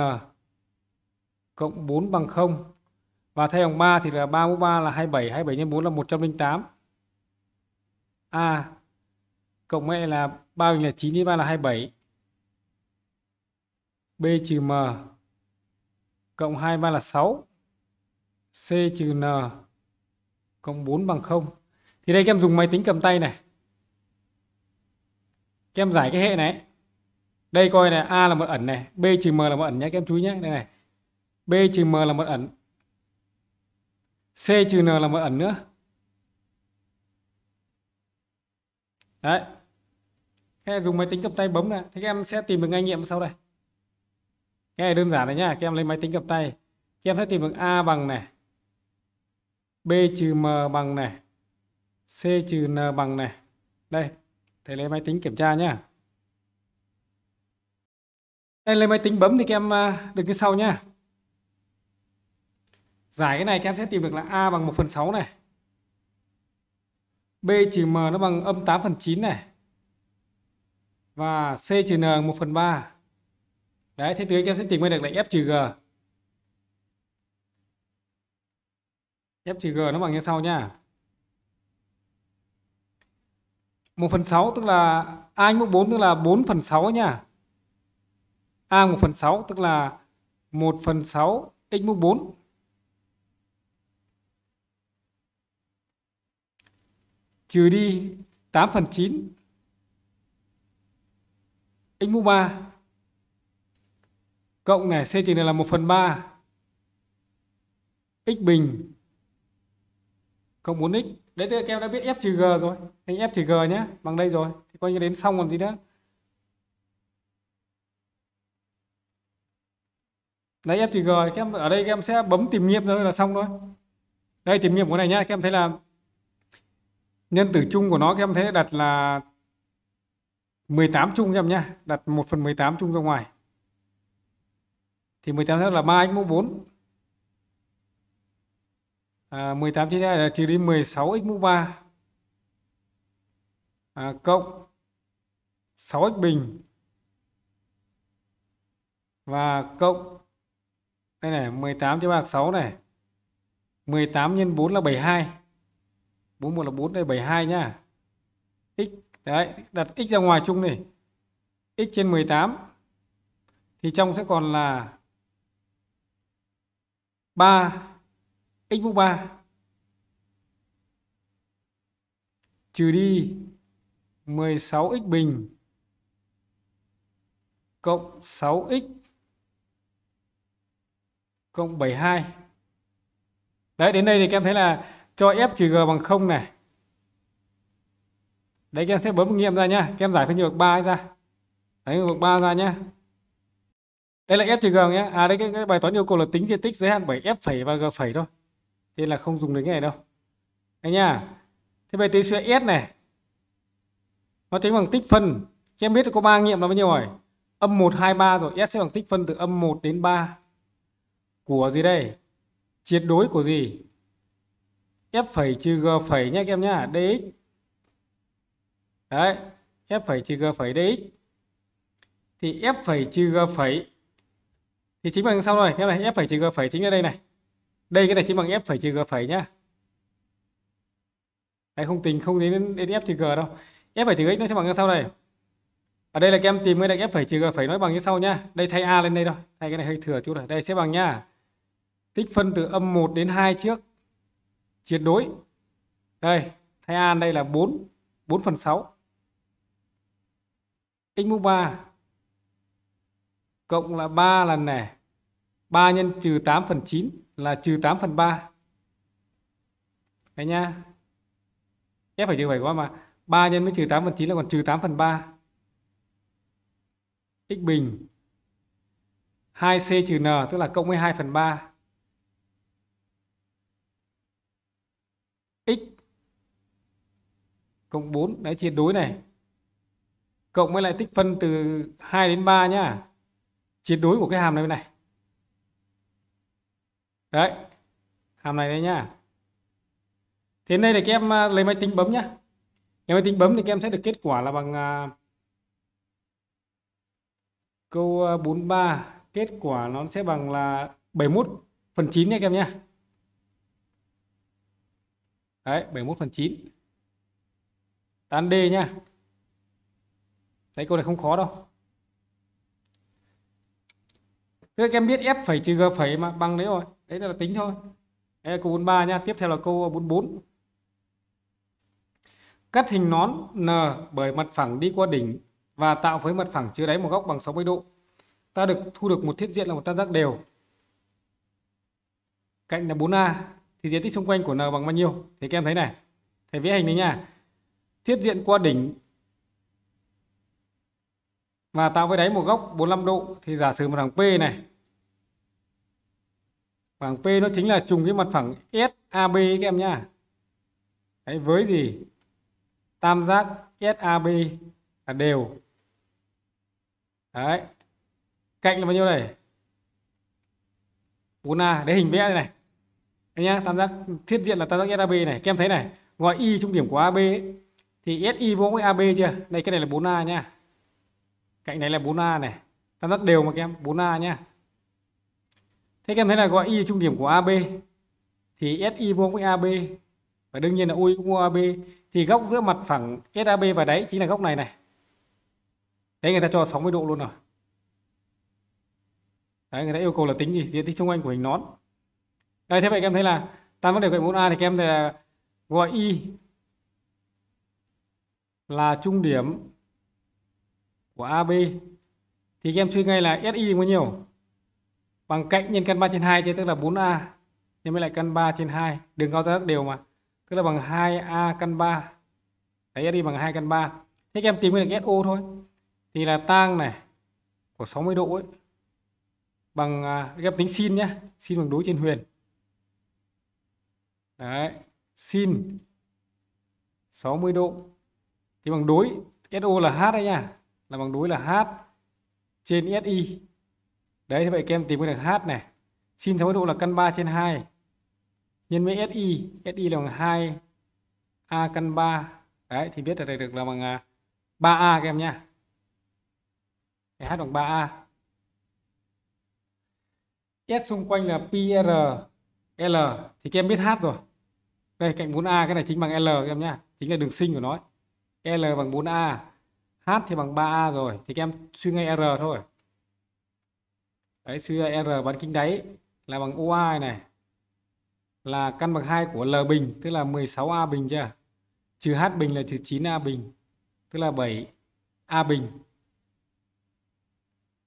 cộng 4 bằng 0. Và thay bằng 3 thì là 3 mũ 3 là 27, 27 nhân 4 là 108. A cộng mẹ e là 3 bình là 9 nhân 3 là 27. B trừ M cộng 23 là 6. C trừ N cộng 4 bằng 0. Thì đây các em dùng máy tính cầm tay này. Các em giải cái hệ này đây coi này a là một ẩn này b trừ m là một ẩn nhé các em chú ý nhé đây này b trừ m là một ẩn c trừ n là một ẩn nữa đấy các dùng máy tính cầm tay bấm này thì các em sẽ tìm được ngay nghiệm sau đây cái này đơn giản này nhá các em lấy máy tính cầm tay các em sẽ tìm được a bằng này b trừ m bằng này c trừ n bằng này đây thầy lấy máy tính kiểm tra nhá đây lấy máy tính bấm thì các em à, được như sau nhá. Giải cái này các em sẽ tìm được là A bằng 1 phần 6 này. B trừ M nó bằng âm 8 phần 9 này. Và C trừ N 1 phần 3. Đấy, thế thì các em sẽ tìm ra được là F trừ G. F trừ G nó bằng như sau nhá. 1 phần 6 tức là A nhân 4 tức là 4 phần 6 nhá. A 1 phần 6 tức là 1 phần 6 x mũ 4 trừ đi 8 phần 9 x mũ 3 cộng này C trừ này là 1 phần 3 x bình cộng 4x. Đấy thì các em đã biết f trừ g rồi. Anh f trừ g nhé. Bằng đây rồi. Thì coi như đến xong còn gì nữa. đấy em chỉ g các em ở đây các em sẽ bấm tìm nghiệm thôi là xong thôi đây tìm nghiệm của này nhá các em thấy là nhân tử chung của nó các em thấy đặt là 18 chung các em nhá đặt 1 phần 18 chung ra ngoài thì 18 sẽ là 3 x mũ 4 à, 18 chia là trừ đi 16 x mũ 3 à, cộng 6 x bình và cộng đây này, 18 chia 36 này. 18 nhân 4 là 72. 41 là 4 đây 72 nhá. X đấy, đặt x ra ngoài chung đi. x trên 18 thì trong sẽ còn là 3 x mũ 3 trừ đi 16x bình cộng 6x cộng 72 đấy đến đây thì các em thấy là cho f trừ g bằng 0 này đấy các em sẽ bấm nghiệm ra nhá các em giải phân nhiều bậc 3 ra đấy bậc 3 ra nhá đây là f trừ g nhá à đây cái, cái bài toán yêu cầu là tính diện tích giới hạn bởi f phẩy và g phẩy thôi thế là không dùng đến cái này đâu anh nhá thế bài tí suy s này nó tính bằng tích phân các em biết có ba nghiệm là bao nhiêu rồi âm 1, 2, 3 rồi s sẽ bằng tích phân từ âm 1 đến 3 của gì đây triệt đối của gì f phẩy trừ g phẩy nhé các em nhá dx đấy f phẩy trừ g phẩy dx thì f phẩy trừ g phẩy thì chính bằng sau rồi các này f phẩy trừ g phẩy chính ở đây này đây cái này chính bằng f phẩy trừ g phẩy nhá đấy không tính không đến đến f trừ g đâu f phẩy trừ x nó sẽ bằng như sau này ở đây là các em tìm cái đại f phẩy trừ g phẩy nó bằng như sau nhá đây thay a lên đây rồi thay cái này hơi thừa chút rồi đây sẽ bằng nhá tích phân từ âm 1 đến 2 trước triệt đối đây thay an đây là 4 4 phần 6 x mũ 3 cộng là 3 lần này 3 nhân trừ 8 phần 9 là trừ 8 phần 3 đấy nha F phải trừ phải có mà 3 nhân với trừ 8 phần 9 là còn trừ 8 phần 3 x bình 2c trừ n tức là cộng với 2 phần 3 cộng 4 đấy chia đối này cộng với lại tích phân từ 2 đến 3 nhá chia đối của cái hàm này bên này đấy hàm này đây nhá thế đây thì các em à, lấy máy tính bấm nhá lấy máy tính bấm thì các em sẽ được kết quả là bằng à, câu 43 à, kết quả nó sẽ bằng là 71 phần 9 nha các em nhá đấy 71 phần 9 Đáp D nhá. Đấy câu này không khó đâu. Thế các em biết F phẩy trừ G phẩy mà bằng đấy rồi. Đấy là tính thôi. Đây là câu 43 nhá. Tiếp theo là câu 44. Cắt hình nón N bởi mặt phẳng đi qua đỉnh và tạo với mặt phẳng chứa đáy một góc bằng 60 độ. Ta được thu được một thiết diện là một tam giác đều. Cạnh là 4A. Thì diện tích xung quanh của N bằng bao nhiêu? Thì các em thấy này. Thầy vẽ hình này nha thiết diện qua đỉnh và tạo với đáy một góc 45 độ thì giả sử mặt phẳng P này phẳng P nó chính là trùng với mặt phẳng SAB các em nhá Đấy, với gì tam giác SAB là đều đấy cạnh là bao nhiêu này 4A đấy hình vẽ này anh nhá tam giác thiết diện là tam giác SAB này các em thấy này gọi y trung điểm của AB ấy, thì SI vuông với AB chưa đây cái này là 4A nha cạnh này là 4A này tam giác đều mà các em 4A nha thế các em thấy là gọi Y trung điểm của AB thì SI vuông với AB và đương nhiên là UI cũng AB thì góc giữa mặt phẳng SAB và đáy chính là góc này này đấy người ta cho 60 độ luôn rồi đấy người ta yêu cầu là tính gì diện tích xung quanh của hình nón đây thế vậy các em thấy là tam giác đều cạnh 4A thì các em thấy là gọi Y là trung điểm của AB thì các em suy ngay là SI bao nhiêu bằng cạnh nhân căn 3 trên 2 chứ tức là 4A nhân với lại căn 3 trên 2 đường cao ra đều mà tức là bằng 2A căn 3 đấy SI bằng 2 căn 3 thế các em tìm được SO thôi thì là tang này của 60 độ ấy bằng à, các em tính sin nhé sin bằng đối trên huyền đấy sin 60 độ thì bằng đối SO là H đấy nha là bằng đối là H trên SI đấy thì vậy các em tìm cái được H này sin 60 độ là căn 3 trên 2 nhân với SI SI là bằng 2 A căn 3 đấy thì biết là được là bằng 3A à, các em nhá H bằng 3A S xung quanh là PR L thì các em biết H rồi đây cạnh 4A cái này chính bằng L các em nhá chính là đường sinh của nó ấy. L bằng 4A H thì bằng 3A rồi thì các em suy ngay R thôi đấy suy ra R bán kính đáy là bằng oa này là căn bậc 2 của L bình tức là 16A bình chưa trừ H bình là trừ 9A bình tức là 7A bình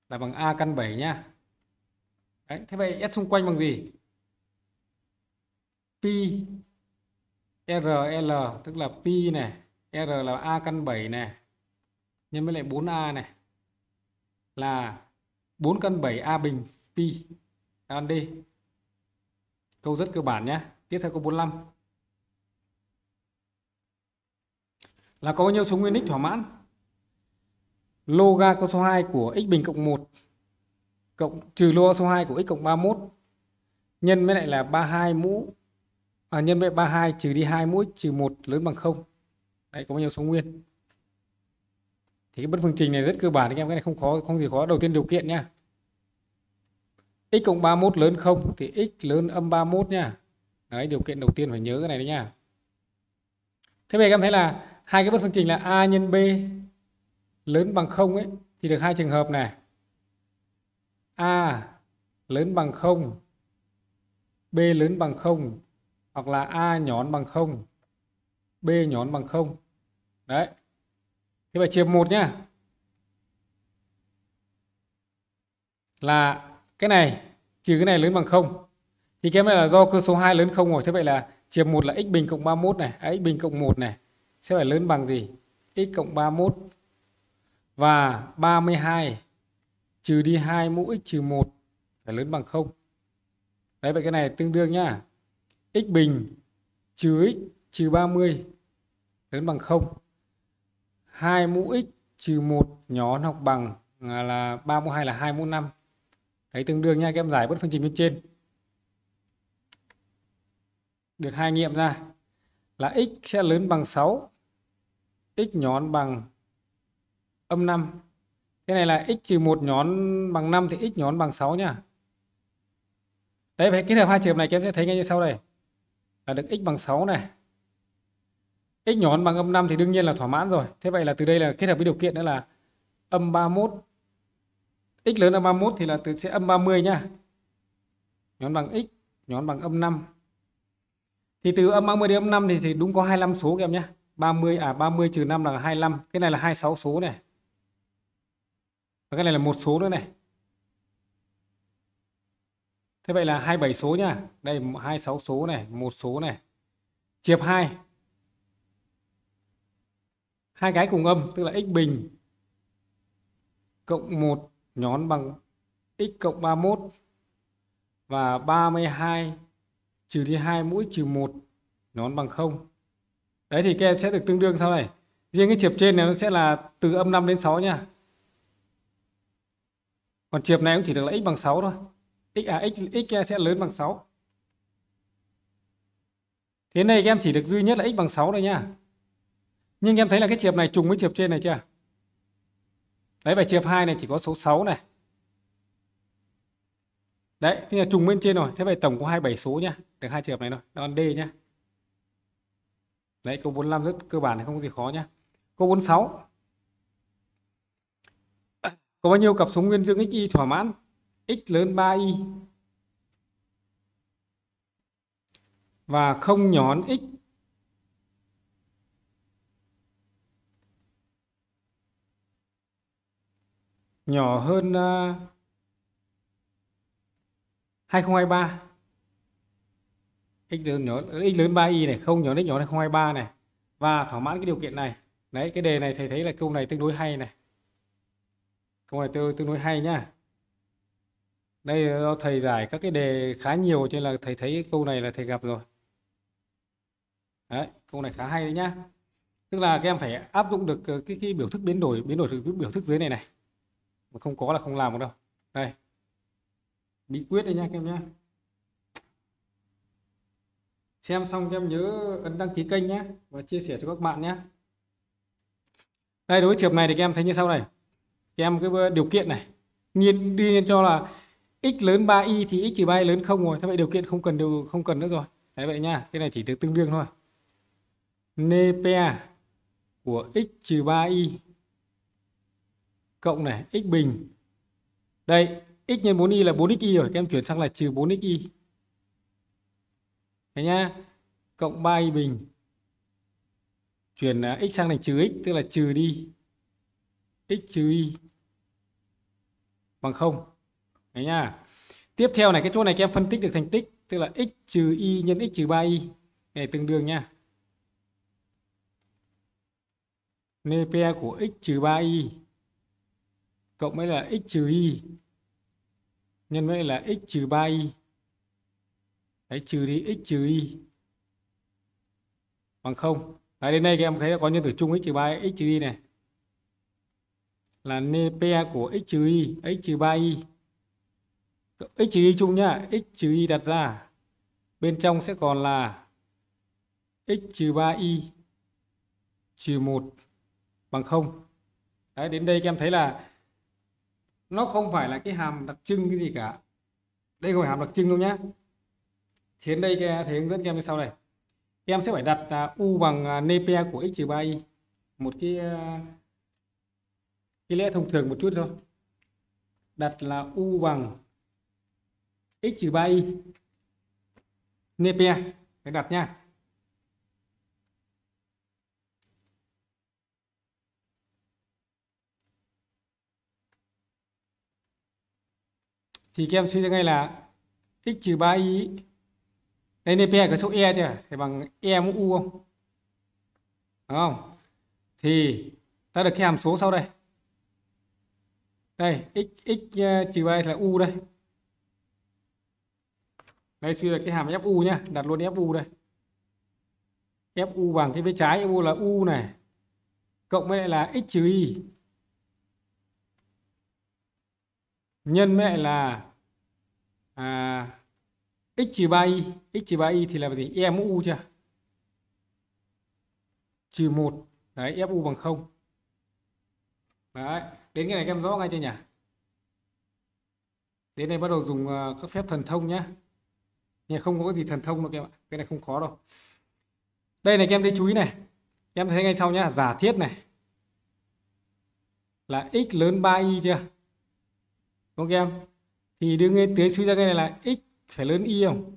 là bằng A căn 7 nhá đấy, thế vậy S xung quanh bằng gì Pi l tức là Pi này R là A căn 7 này nhân với lại 4A này là 4 căn 7 A bình pi đáp án câu rất cơ bản nhé tiếp theo câu 45 là có bao nhiêu số nguyên x thỏa mãn loga câu số 2 của x bình cộng 1 cộng trừ loga số 2 của x cộng 31 nhân với lại là 32 mũ à, nhân với 32 trừ đi 2 mũ trừ 1 lớn bằng 0 đấy có bao nhiêu số nguyên thì cái bất phương trình này rất cơ bản anh em cái này không khó không gì khó đầu tiên điều kiện nha x cộng 31 lớn không thì x lớn âm 31 nha đấy điều kiện đầu tiên phải nhớ cái này đấy nha thế về các em thấy là hai cái bất phương trình là a nhân b lớn bằng không ấy thì được hai trường hợp này a lớn bằng không b lớn bằng không hoặc là a nhón bằng không b nhón bằng 0 đấy thế vậy chia 1 nhá là cái này trừ cái này lớn bằng 0 thì cái này là do cơ số 2 lớn không rồi thế vậy là chia 1 là x bình cộng 31 này x bình cộng 1 này sẽ phải lớn bằng gì x cộng 31 và 32 trừ đi 2 mũ x trừ 1 phải lớn bằng 0 đấy vậy cái này tương đương nhá x bình trừ x trừ 30 lớn bằng 0. 2 mũ x trừ 1 nhỏ học bằng là 3 mũ 2 là 2 mũ 5. Đấy tương đương nha các em giải bất phương trình bên trên. Được hai nghiệm ra là x sẽ lớn bằng 6, x nhón bằng âm 5. Cái này là x trừ 1 nhón bằng 5 thì x nhón bằng 6 nha. Đấy, phải kết hợp hai trường hợp này các em sẽ thấy ngay như sau đây. Là được x bằng 6 này x nhón bằng âm 5 thì đương nhiên là thỏa mãn rồi. Thế vậy là từ đây là kết hợp với điều kiện nữa là âm 31 x lớn âm 31 thì là từ sẽ âm 30 nhá. Nhón bằng x, nhón bằng âm 5. Thì từ âm 30 đến âm 5 thì, thì đúng có 25 số các em nhé. 30 à 30 trừ 5 là 25, cái này là 26 số này. Và cái này là một số nữa này. Thế vậy là 27 số nhá. Đây 26 số này, một số này. Chiệp 2 hai cái cùng âm tức là x bình cộng 1 nhón bằng x cộng 31 và 32 trừ đi 2 mũi trừ 1 nhón bằng 0. Đấy thì các em sẽ được tương đương sau này. Riêng cái chiệp trên này nó sẽ là từ âm 5 đến 6 nha. Còn chiệp này cũng chỉ được là x bằng 6 thôi. x à x x sẽ lớn bằng 6. Thế này các em chỉ được duy nhất là x bằng 6 thôi nha. Nhưng em thấy là cái chiệp này trùng với chiệp trên này chưa? Đấy và chiệp 2 này chỉ có số 6 này. Đấy, thế là trùng bên trên rồi. Thế vậy tổng có 27 số nhá. Được hai chiệp này rồi. Đòn D nhá. Đấy, câu 45 rất cơ bản không có gì khó nhá. Câu 46. Có bao nhiêu cặp số nguyên dương xy thỏa mãn x lớn 3y và không nhón x nhỏ hơn uh, ờ, 2023 x lớn nhỏ x lớn 3y này không nhỏ x nhỏ 2023 này và thỏa mãn cái điều kiện này đấy cái đề này thầy thấy là câu này tương đối hay này câu này tương tương đối hay nhá đây do thầy giải các cái đề khá nhiều cho nên là thầy thấy câu này là thầy gặp rồi đấy câu này khá hay đấy nhá tức là các em phải áp dụng được ờ, cái, cái biểu thức biến đổi biến đổi từ biểu thức dưới này này mà không có là không làm được đâu đây bí quyết đây nha các em nhé xem xong các em nhớ ấn đăng ký kênh nhé và chia sẻ cho các bạn nhé đây đối với trường này thì các em thấy như sau này các em cái điều kiện này nhiên đi lên cho là x lớn 3y thì x trừ 3 lớn không rồi thế vậy điều kiện không cần điều không cần nữa rồi đấy vậy nha cái này chỉ được tương đương thôi np của x trừ 3y cộng này x bình đây x nhân 4y là 4xy rồi các em chuyển sang là trừ 4xy thế nhá cộng 3y bình chuyển à, x sang thành trừ x tức là trừ đi x trừ y bằng không đấy nhá tiếp theo này cái chỗ này các em phân tích được thành tích tức là x trừ y nhân x trừ 3y này tương đương nha np của x trừ 3y cộng với là x trừ y nhân với là x trừ 3y đấy trừ đi x trừ y bằng không đấy, đến đây các em thấy có nhân tử chung x trừ 3 x trừ y này là np của x trừ y x trừ 3y x trừ y chung nhá x trừ y đặt ra bên trong sẽ còn là x trừ 3y trừ 1 bằng 0 đấy đến đây các em thấy là nó không phải là cái hàm đặc trưng cái gì cả đây không phải hàm đặc trưng đâu nhé thế đến đây thầy hướng dẫn em như sau này em sẽ phải đặt à, u bằng à, nepe của x trừ 3 y một cái à, cái lẽ thông thường một chút thôi đặt là u bằng x trừ 3 y nepe để đặt nha thì các em suy ra ngay là x trừ 3 y đây nên p có số e chưa thì bằng e mũ u không đúng không thì ta được cái hàm số sau đây đây x x ờ, trừ 3 là u đây đây suy ra cái hàm fu nhá đặt luôn fu đây fu bằng cái vế trái fu là u này cộng với lại là x trừ y nhân mẹ là à, x trừ 3y x trừ 3y thì là gì e mũ u chưa trừ 1 đấy fu bằng 0 đấy đến cái này các em rõ ngay chưa nhỉ đến đây bắt đầu dùng ờ, các phép thần thông nhé nhà không có cái gì thần thông đâu các em ạ cái này không khó đâu đây này các em thấy chú ý này các em thấy ngay sau nhá giả thiết này là x lớn 3y chưa ok em thì đưa ngay tưới suy ra cái này là x phải lớn y không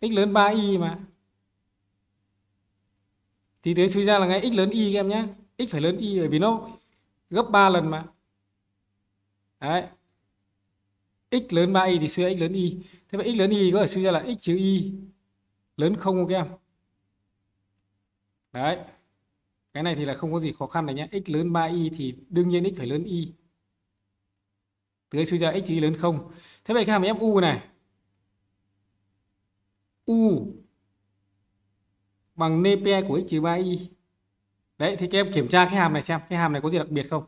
x lớn 3 y mà thì tưới suy ra là ngay x lớn y các em nhé x phải lớn y bởi vì nó gấp 3 lần mà đấy x lớn 3y thì suy ra x lớn y thế vậy x lớn y có thể suy ra là x trừ y lớn không không các em đấy cái này thì là không có gì khó khăn này nhé x lớn 3y thì đương nhiên x phải lớn y từ đây suy ra x chỉ lớn không thế vậy cái hàm fu này u bằng np của x trừ 3y đấy thì các em kiểm tra cái hàm này xem cái hàm này có gì đặc biệt không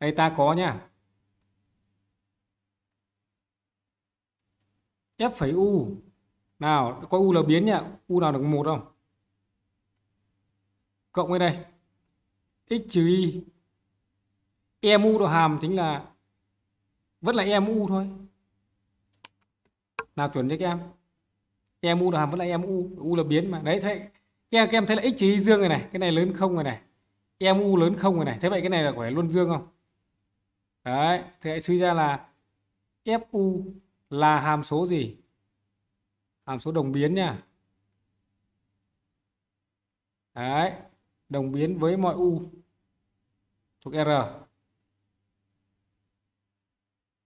đây ta có nhá f phải u nào có u là biến nhá u nào được một không cộng với đây x trừ y emu độ hàm chính là vẫn là emu thôi nào chuẩn cho các em emu độ hàm vẫn là emu u là biến mà đấy thế các em thấy là x trừ y dương rồi này cái này lớn không này này emu lớn không rồi này thế vậy cái này là phải luôn dương không đấy thế hãy suy ra là fu là hàm số gì hàm số đồng biến nha đấy đồng biến với mọi u thuộc R.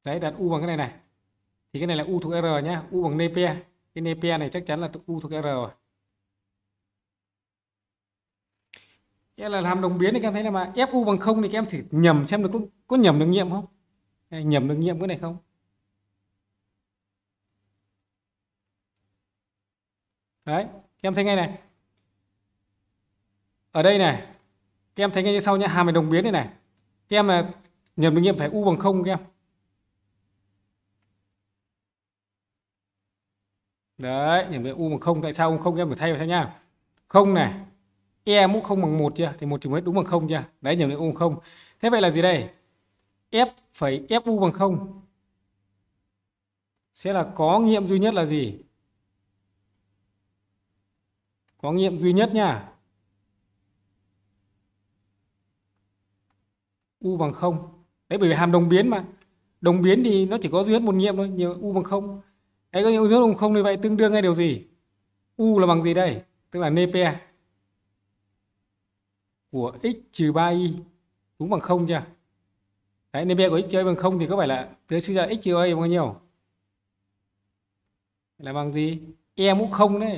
Đấy đặt u bằng cái này này. Thì cái này là u thuộc R nhá, u bằng Napier. Cái Napier này chắc chắn là u thuộc R rồi. Nghĩa là làm đồng biến thì các em thấy là mà fu bằng không thì các em thử nhầm xem được có, có nhầm được nghiệm không? Nhầm được nghiệm cái này không? Đấy, các em thấy ngay này ở đây này các em thấy ngay như sau nhé hàm này đồng biến đây này các em là nhầm bình nghiệm phải u bằng không các em đấy nhầm u bằng không tại sao không các em phải thay vào sao nhá không này e mũ không bằng một chưa thì một trừ hết đúng bằng không chưa đấy nhầm u bằng không thế vậy là gì đây f phải f u bằng không sẽ là có nghiệm duy nhất là gì có nghiệm duy nhất nha u bằng không đấy bởi vì hàm đồng biến mà đồng biến thì nó chỉ có duy nhất một nghiệm thôi nhiều u bằng không đấy có những duy nhất bằng không như vậy tương đương ngay điều gì u là bằng gì đây tức là nepe của x trừ 3y đúng bằng không chưa đấy nepe của x trừ y bằng không thì có phải là tớ suy ra x trừ y bằng bao nhiêu là bằng gì e mũ không đấy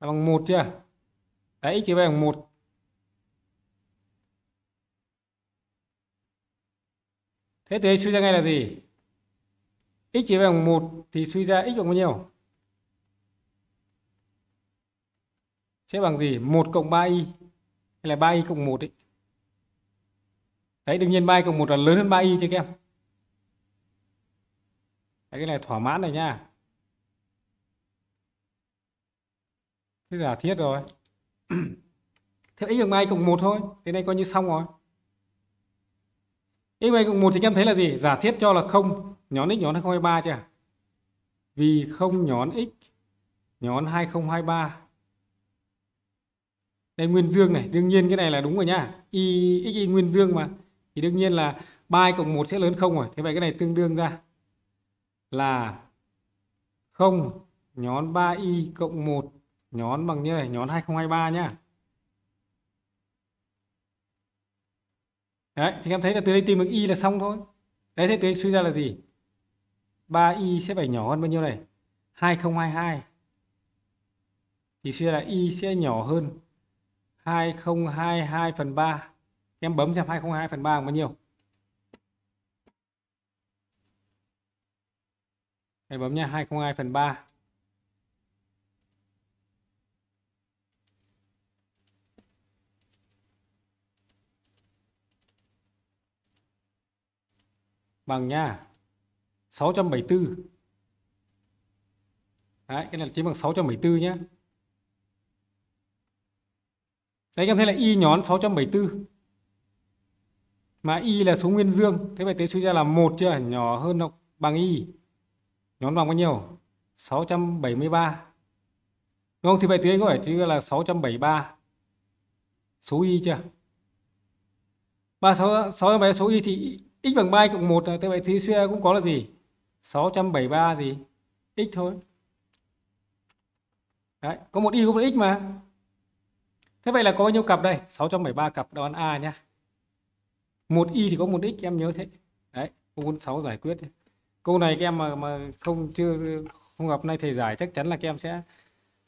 là bằng một chưa đấy x trừ bằng một thế thì suy ra ngay là gì x chỉ bằng một thì suy ra x bằng bao nhiêu sẽ bằng gì 1 cộng 3y hay là 3y cộng 1 ấy. Đấy đương nhiên 3y cộng 1 là lớn hơn 3y chứ các em. Đấy, cái này thỏa mãn này nha. Thế giả thiết rồi. Thế x bằng 3y cộng 1 thôi, thế này coi như xong rồi x cộng 1 thì các em thấy là gì? Giả thiết cho là không nhón x nhón 2023 chưa? Vì không nhón x nhón 2023. Đây nguyên dương này, đương nhiên cái này là đúng rồi nhá. Y x y nguyên dương mà. Thì đương nhiên là 3 cộng 1 sẽ lớn không rồi. Thế vậy cái này tương đương ra là 0 nhón 3y cộng 1 nhón bằng như này, nhón 2023 nhá. đấy thì em thấy là từ đây tìm được y là xong thôi đấy thế từ đây suy ra là gì 3y sẽ phải nhỏ hơn bao nhiêu này 2022 thì suy ra là y sẽ nhỏ hơn 2022 phần 3 em bấm xem 2022 phần 3 là bao nhiêu em bấm nha 2022 phần 3 bằng nha 674 đấy cái này chính bằng 674 nhé đấy em thấy là y nhón 674 mà y là số nguyên dương thế vậy tế suy ra là một chưa nhỏ hơn hoặc bằng y nhón bằng bao nhiêu 673 đúng không thì vậy tế có phải chứ là 673 số y chưa 36 673 số y thì x bằng 3 cộng 1 thế vậy thì suy cũng có là gì? 673 gì? x thôi. Đấy, có một y cũng một x mà. Thế vậy là có bao nhiêu cặp đây? 673 cặp đáp A nhá. Một y thì có một x em nhớ thế. Đấy, câu 46 giải quyết. Câu này các em mà mà không chưa không gặp nay thầy giải chắc chắn là các em sẽ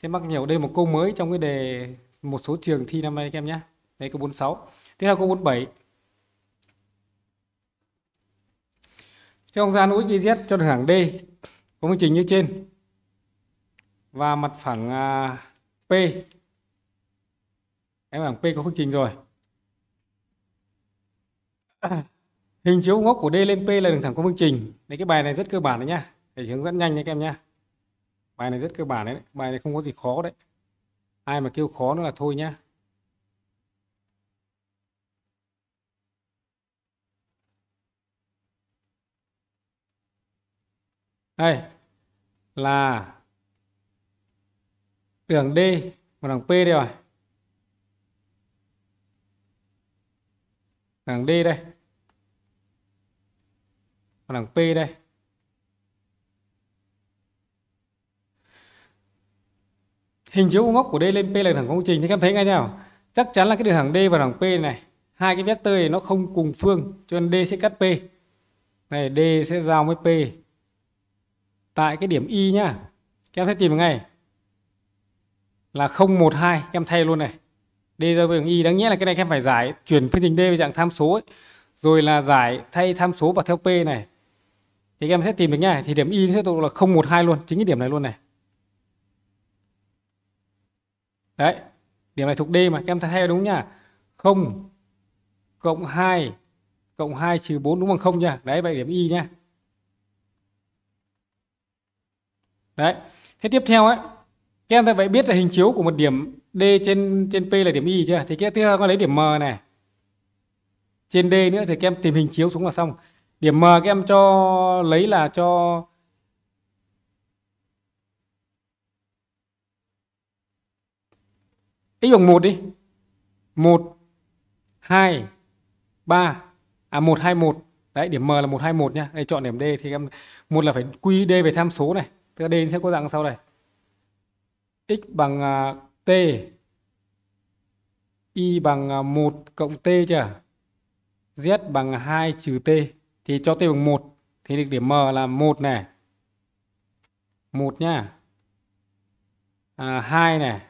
sẽ mắc nhiều đây một câu mới trong cái đề một số trường thi năm nay các em nhé. Đây câu 46. Tiếp theo câu 47. Trong gian ux YZ cho đường thẳng D có phương trình như trên và mặt phẳng à, P cái phẳng P có phương trình rồi hình chiếu gốc của D lên P là đường thẳng có phương trình đấy cái bài này rất cơ bản đấy nhá để hướng dẫn nhanh đấy các em nhá bài này rất cơ bản đấy bài này không có gì khó đấy ai mà kêu khó nữa là thôi nhá đây là đường D và đường P đây rồi đường D đây và đường P đây hình chiếu góc của D lên P là thẳng công trình thì các em thấy ngay nhau chắc chắn là cái đường thẳng D và đường P này hai cái vectơ này nó không cùng phương cho nên D sẽ cắt P này D sẽ giao với P tại cái điểm Y nhá. Các em sẽ tìm ngay là 012 em thay luôn này. D giao với Y đáng nghĩa là cái này các em phải giải chuyển phương trình D về dạng tham số ấy. Rồi là giải thay tham số vào theo P này. Thì các em sẽ tìm được nhá, Thì điểm Y sẽ tụ là 012 luôn, chính cái điểm này luôn này. Đấy, điểm này thuộc D mà các em thay đúng nhá, 0 cộng 2 cộng 2 trừ 4 đúng bằng 0 nha. Đấy vậy điểm Y nhá đấy thế tiếp theo ấy các em ta vậy biết là hình chiếu của một điểm d trên trên p là điểm y chưa thì các tiếp theo con lấy điểm m này trên d nữa thì các em tìm hình chiếu xuống là xong điểm m các em cho lấy là cho x bằng 1 đi 1 2 3 à 1 2 1 đấy điểm m là 1 2 1 nhá đây chọn điểm d thì em một là phải quy d về tham số này Tức là đền sẽ có dạng sau này. x bằng à, t y bằng 1 à, cộng t chưa? z bằng 2 trừ t thì cho t bằng 1 thì được điểm m là 1 này. 1 nha À, 2 này.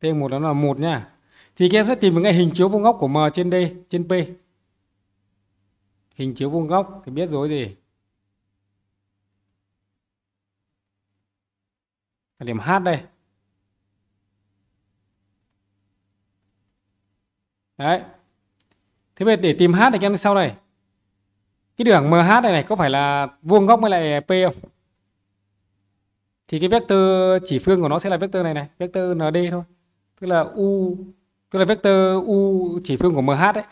T 1 đó là 1 nha Thì các em sẽ tìm được ngay hình chiếu vuông góc của m trên d trên p. Hình chiếu vuông góc thì biết rồi gì? Và điểm H đây. Đấy. Thế bây để tìm H thì các em sau này. Cái đường MH này này có phải là vuông góc với lại P không? Thì cái vector chỉ phương của nó sẽ là vector này này, vector ND thôi. Tức là U tức là vector U chỉ phương của MH đấy.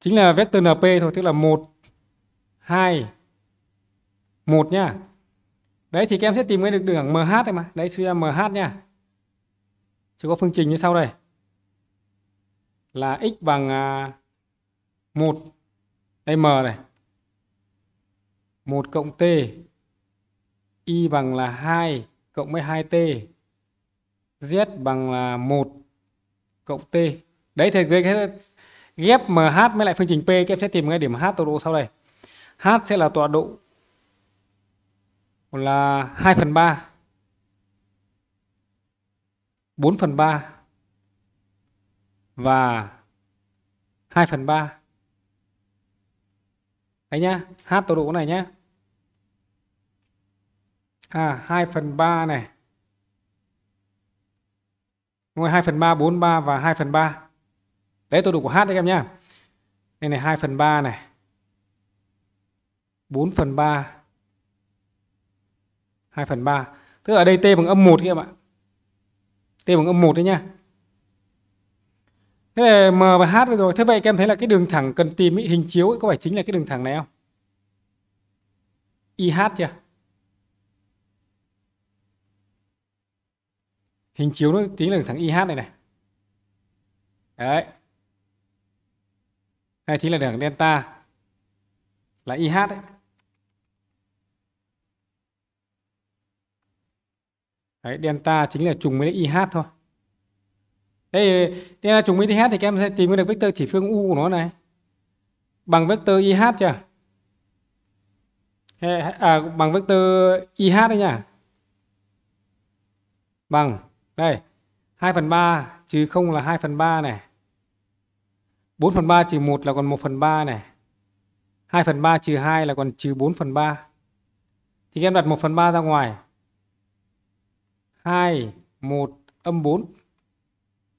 Chính là vector NP thôi, tức là 1 2 1 nhá đấy thì các em sẽ tìm ngay được đường MH đây mà đấy suy ra MH nha sẽ có phương trình như sau đây là x bằng 1 à, đây m này 1 cộng t y bằng là 2 cộng với 2t z bằng là 1 cộng t đấy thì ghép mh với lại phương trình p các em sẽ tìm ngay điểm h tọa độ sau đây h sẽ là tọa độ là 2 phần 3, 4 phần 3 và 2 phần 3. Đấy nhá, hát tọa độ cái này nhá. À, 2 phần 3 này. Đúng rồi, 2 phần 3, 4, 3 và 2 phần 3. Đấy tọa độ của hát đấy các em nhá. Đây này 2 phần 3 này. 4 phần 3 2 phần 3. Tức là ở đây t bằng âm 1 các em ạ. T bằng âm 1 đấy nha. Thế là M và H rồi. Thế vậy các em thấy là cái đường thẳng cần tìm ý, hình chiếu ý, có phải chính là cái đường thẳng này không? IH chưa? Hình chiếu nó chính là đường thẳng IH này này. Đấy. Đây chính là đường delta là IH đấy. Đấy, delta chính là trùng với IH thôi. Đây, delta trùng với IH thì các em sẽ tìm được vectơ chỉ phương U của nó này. Bằng vectơ IH chưa? À, bằng vectơ IH đấy nhỉ? Bằng, đây, 2 phần 3 trừ 0 là 2 phần 3 này. 4 phần 3 trừ 1 là còn 1 phần 3 này. 2 phần 3 trừ 2 là còn trừ 4 phần 3. Thì các em đặt 1 phần 3 ra ngoài. 2 1 âm 4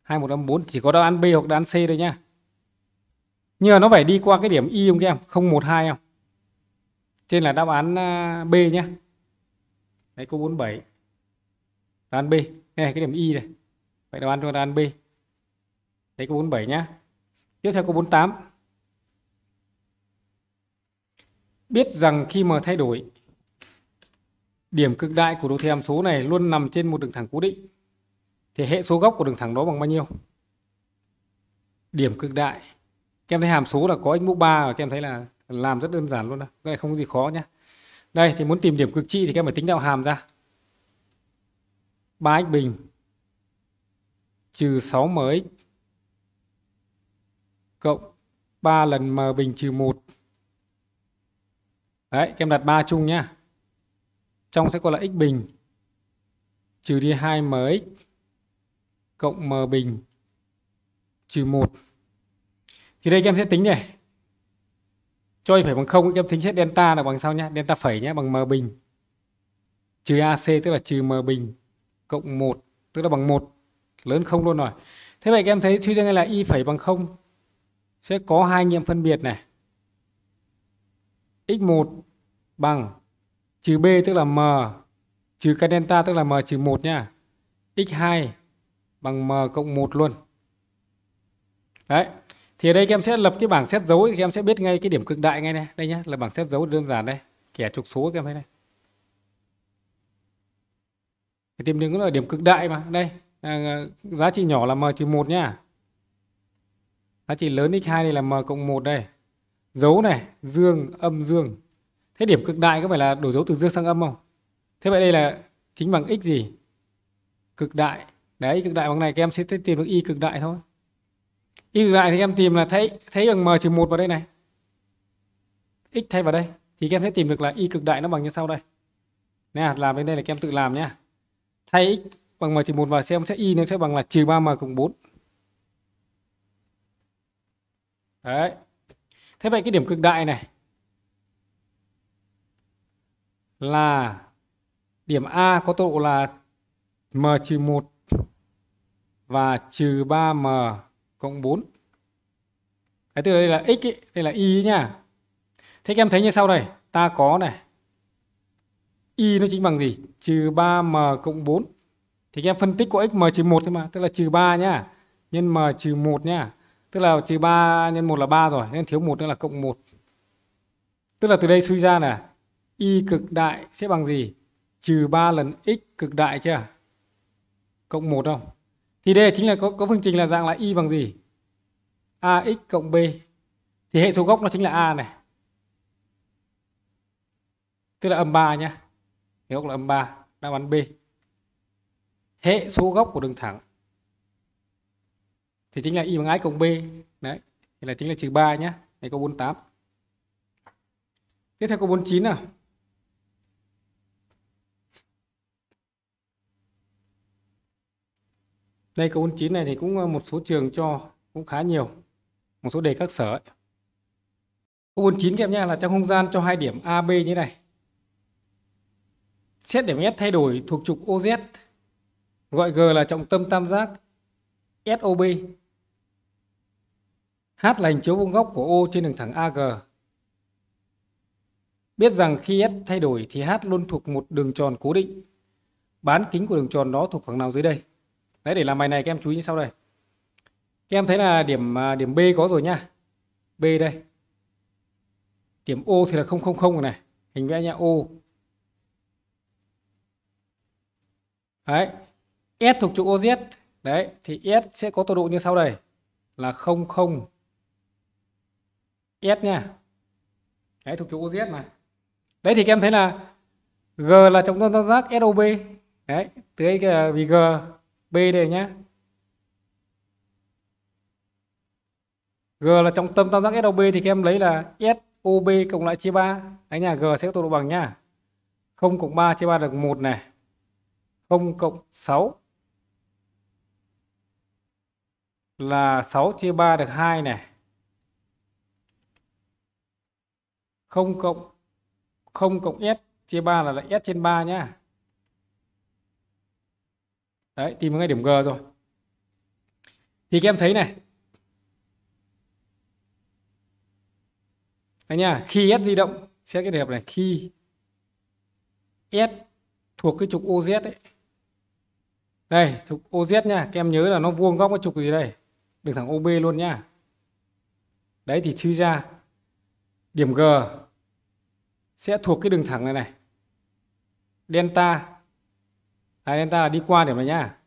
2 1 âm 4 chỉ có đáp án B hoặc đáp án C thôi nhá nhưng mà nó phải đi qua cái điểm Y không các em không 1 2 không trên là đáp án à, B nhá đấy câu 47 đáp án B đây cái điểm Y này vậy đáp án cho đáp án B đấy câu 47 nhá tiếp theo câu 48 biết rằng khi m thay đổi Điểm cực đại của đồ thị hàm số này luôn nằm trên một đường thẳng cố định. Thì hệ số góc của đường thẳng đó bằng bao nhiêu? Điểm cực đại. Các em thấy hàm số là có x mũ 3 và các em thấy là làm rất đơn giản luôn đó. Cái này không có gì khó nhá. Đây thì muốn tìm điểm cực trị thì các em phải tính đạo hàm ra. 3x bình trừ 6mx cộng 3 lần m bình trừ 1. Đấy, các em đặt 3 chung nhá. Trong sẽ có là x bình trừ đi 2mx cộng m bình trừ 1. Thì đây các em sẽ tính này. Cho y phải bằng 0 các em tính sẽ delta là bằng sao nhá, delta phẩy nhá bằng m bình trừ AC tức là trừ m bình cộng 1 tức là bằng 1 lớn không luôn rồi. Thế vậy các em thấy suy ra ngay là y phẩy bằng 0 sẽ có hai nghiệm phân biệt này. x1 bằng Trừ B tức là M, trừ căn delta tức là M trừ 1 nha. X2 bằng M cộng 1 luôn. Đấy. Thì ở đây các em sẽ lập cái bảng xét dấu thì các em sẽ biết ngay cái điểm cực đại ngay này. Đây nhá, là bảng xét dấu đơn giản đây. Kẻ trục số các em thấy này Thì tìm đến là điểm cực đại mà. Đây, à, giá trị nhỏ là M trừ 1 nhá. Giá trị lớn x2 đây là M cộng 1 đây. Dấu này, dương, âm dương. Thế điểm cực đại có phải là đổi dấu từ dương sang âm không? Thế vậy đây là chính bằng x gì? Cực đại. Đấy, cực đại bằng này các em sẽ tìm được y cực đại thôi. Y cực đại thì em tìm là thấy thấy bằng m trừ 1 vào đây này. x thay vào đây thì các em sẽ tìm được là y cực đại nó bằng như sau đây. Nè, làm đến đây là các em tự làm nhá. Thay x bằng m trừ 1 vào xem sẽ y nó sẽ bằng là trừ 3m cộng 4. Đấy. Thế vậy cái điểm cực đại này là điểm A có tọa độ là m trừ 1 và trừ 3m cộng 4. Cái từ đây là x, ấy, đây là y nhá. Thế các em thấy như sau này, ta có này. Y nó chính bằng gì? Trừ 3m cộng 4. Thì các em phân tích của x m trừ 1 thôi mà, tức là trừ 3 nhá. Nhân m trừ 1 nhá. Tức là trừ 3 nhân 1 là 3 rồi, nên thiếu 1 nữa là cộng 1. Tức là từ đây suy ra là y cực đại sẽ bằng gì? Trừ 3 lần x cực đại chưa? Cộng 1 không? Thì đây chính là có, có phương trình là dạng là y bằng gì? ax cộng b. Thì hệ số gốc nó chính là a này. Tức là âm 3 nhá. Hệ gốc là âm 3, đáp án B. Hệ số gốc của đường thẳng thì chính là y bằng ái cộng b đấy thì là chính là trừ 3 nhé này có 48 tiếp theo có 49 nào đây câu 49 này thì cũng ờ, một số trường cho cũng khá nhiều một số đề các sở ấy. Câu 49 các em nhé là trong không gian cho hai điểm ab như thế này. Xét điểm S thay đổi thuộc trục OZ, gọi G là trọng tâm tam giác SOB. H là hình chiếu vuông góc của O trên đường thẳng AG. Biết rằng khi S thay đổi thì H luôn thuộc một đường tròn cố định. Bán kính của đường tròn đó thuộc khoảng nào dưới đây? đấy để làm bài này các em chú ý như sau đây các em thấy là điểm à, điểm B có rồi nhá B đây điểm O thì là không không không này hình vẽ nha O đấy S thuộc trục OZ đấy thì S sẽ có tọa độ như sau đây là không không S nha đấy thuộc trục OZ mà, đấy thì các em thấy là G là trọng tâm tam giác SOB đấy từ cái vì G B đây nhé G là trong tâm tam giác SOB thì các em lấy là SOB cộng lại chia 3 đấy nhà G sẽ có tọa độ bằng nhá 0 cộng 3 chia 3 được 1 này 0 cộng 6 là 6 chia 3 được 2 này 0 cộng 0 cộng S chia 3 là, là S trên 3 nhá đấy tìm ngay điểm G rồi thì các em thấy này đấy nha khi S di động sẽ cái đẹp này khi S thuộc cái trục OZ đấy đây trục OZ nha các em nhớ là nó vuông góc cái trục gì đây đường thẳng OB luôn nha đấy thì suy ra điểm G sẽ thuộc cái đường thẳng này này delta Đấy, nên ta là đi qua để mà nhá.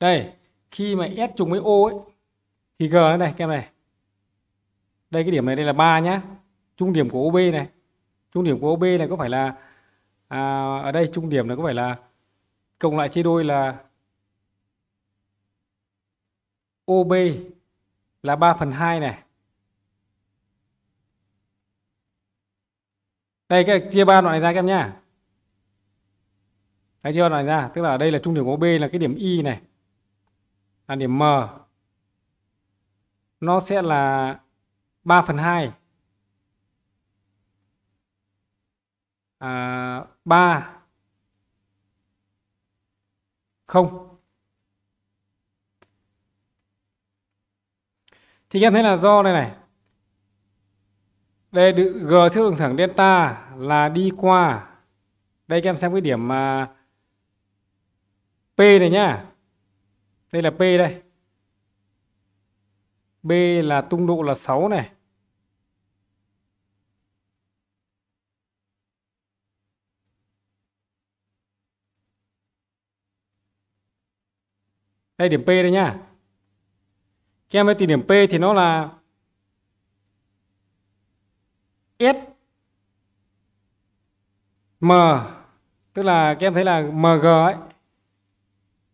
Đây, khi mà S trùng với O ấy thì G nó này các em này. Đây cái điểm này đây là 3 nhá. Trung điểm của OB này. Trung điểm của OB này có phải là à, ở đây trung điểm này có phải là cộng lại chia đôi là OB là 3 phần 2 này. Đây cái chia ba đoạn này ra các em nhá. Đấy chưa này ra, tức là đây là trung điểm của B là cái điểm Y này. Là điểm M. Nó sẽ là 3 phần 2. À, 3 không thì em thấy là do đây này đây g siêu đường thẳng delta là đi qua đây các em xem cái điểm P này nhá. Đây là P đây. B là tung độ là 6 này. Đây điểm P đây nhá. Các em ơi tìm điểm P thì nó là S M tức là các em thấy là MG ấy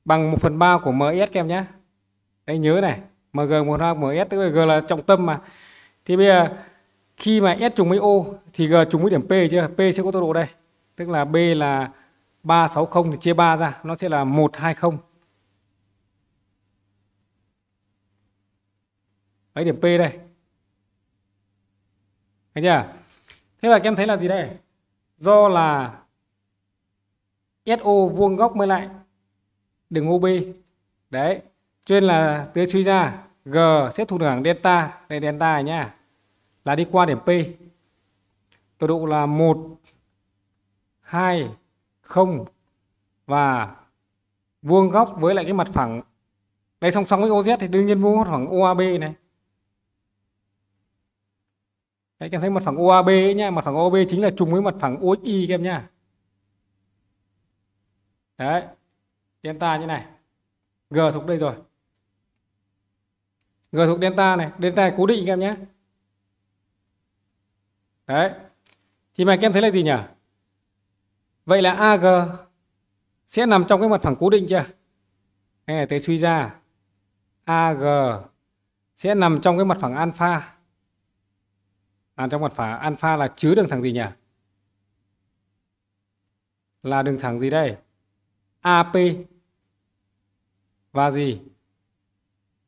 bằng 1 phần 3 của MS các em nhé. Đấy nhớ này, MG 1 hoặc MS tức là G là trọng tâm mà. Thì bây giờ khi mà S trùng với O thì G trùng với điểm P chưa? P sẽ có tốc độ đây. Tức là B là 360 thì chia 3 ra, nó sẽ là 120. Đấy điểm P đây. Thấy chưa? Thế là các em thấy là gì đây? Do là SO vuông góc mới lại đường OB đấy chuyên là tứ suy ra G xếp thuộc đường delta đây delta này nhá là đi qua điểm P tọa độ là 1 2 0 và vuông góc với lại cái mặt phẳng đây song song với OZ thì đương nhiên vuông góc phẳng OAB này Đấy, các em thấy mặt phẳng OAB ấy nhá, mặt phẳng OAB chính là trùng với mặt phẳng OXY các em nhá. Đấy delta như này g thuộc đây rồi g thuộc delta này delta này cố định các em nhé đấy thì mày các em thấy là gì nhỉ vậy là ag sẽ nằm trong cái mặt phẳng cố định chưa nghe này suy ra ag sẽ nằm trong cái mặt phẳng alpha nằm à, trong mặt phẳng alpha là chứa đường thẳng gì nhỉ là đường thẳng gì đây AP và gì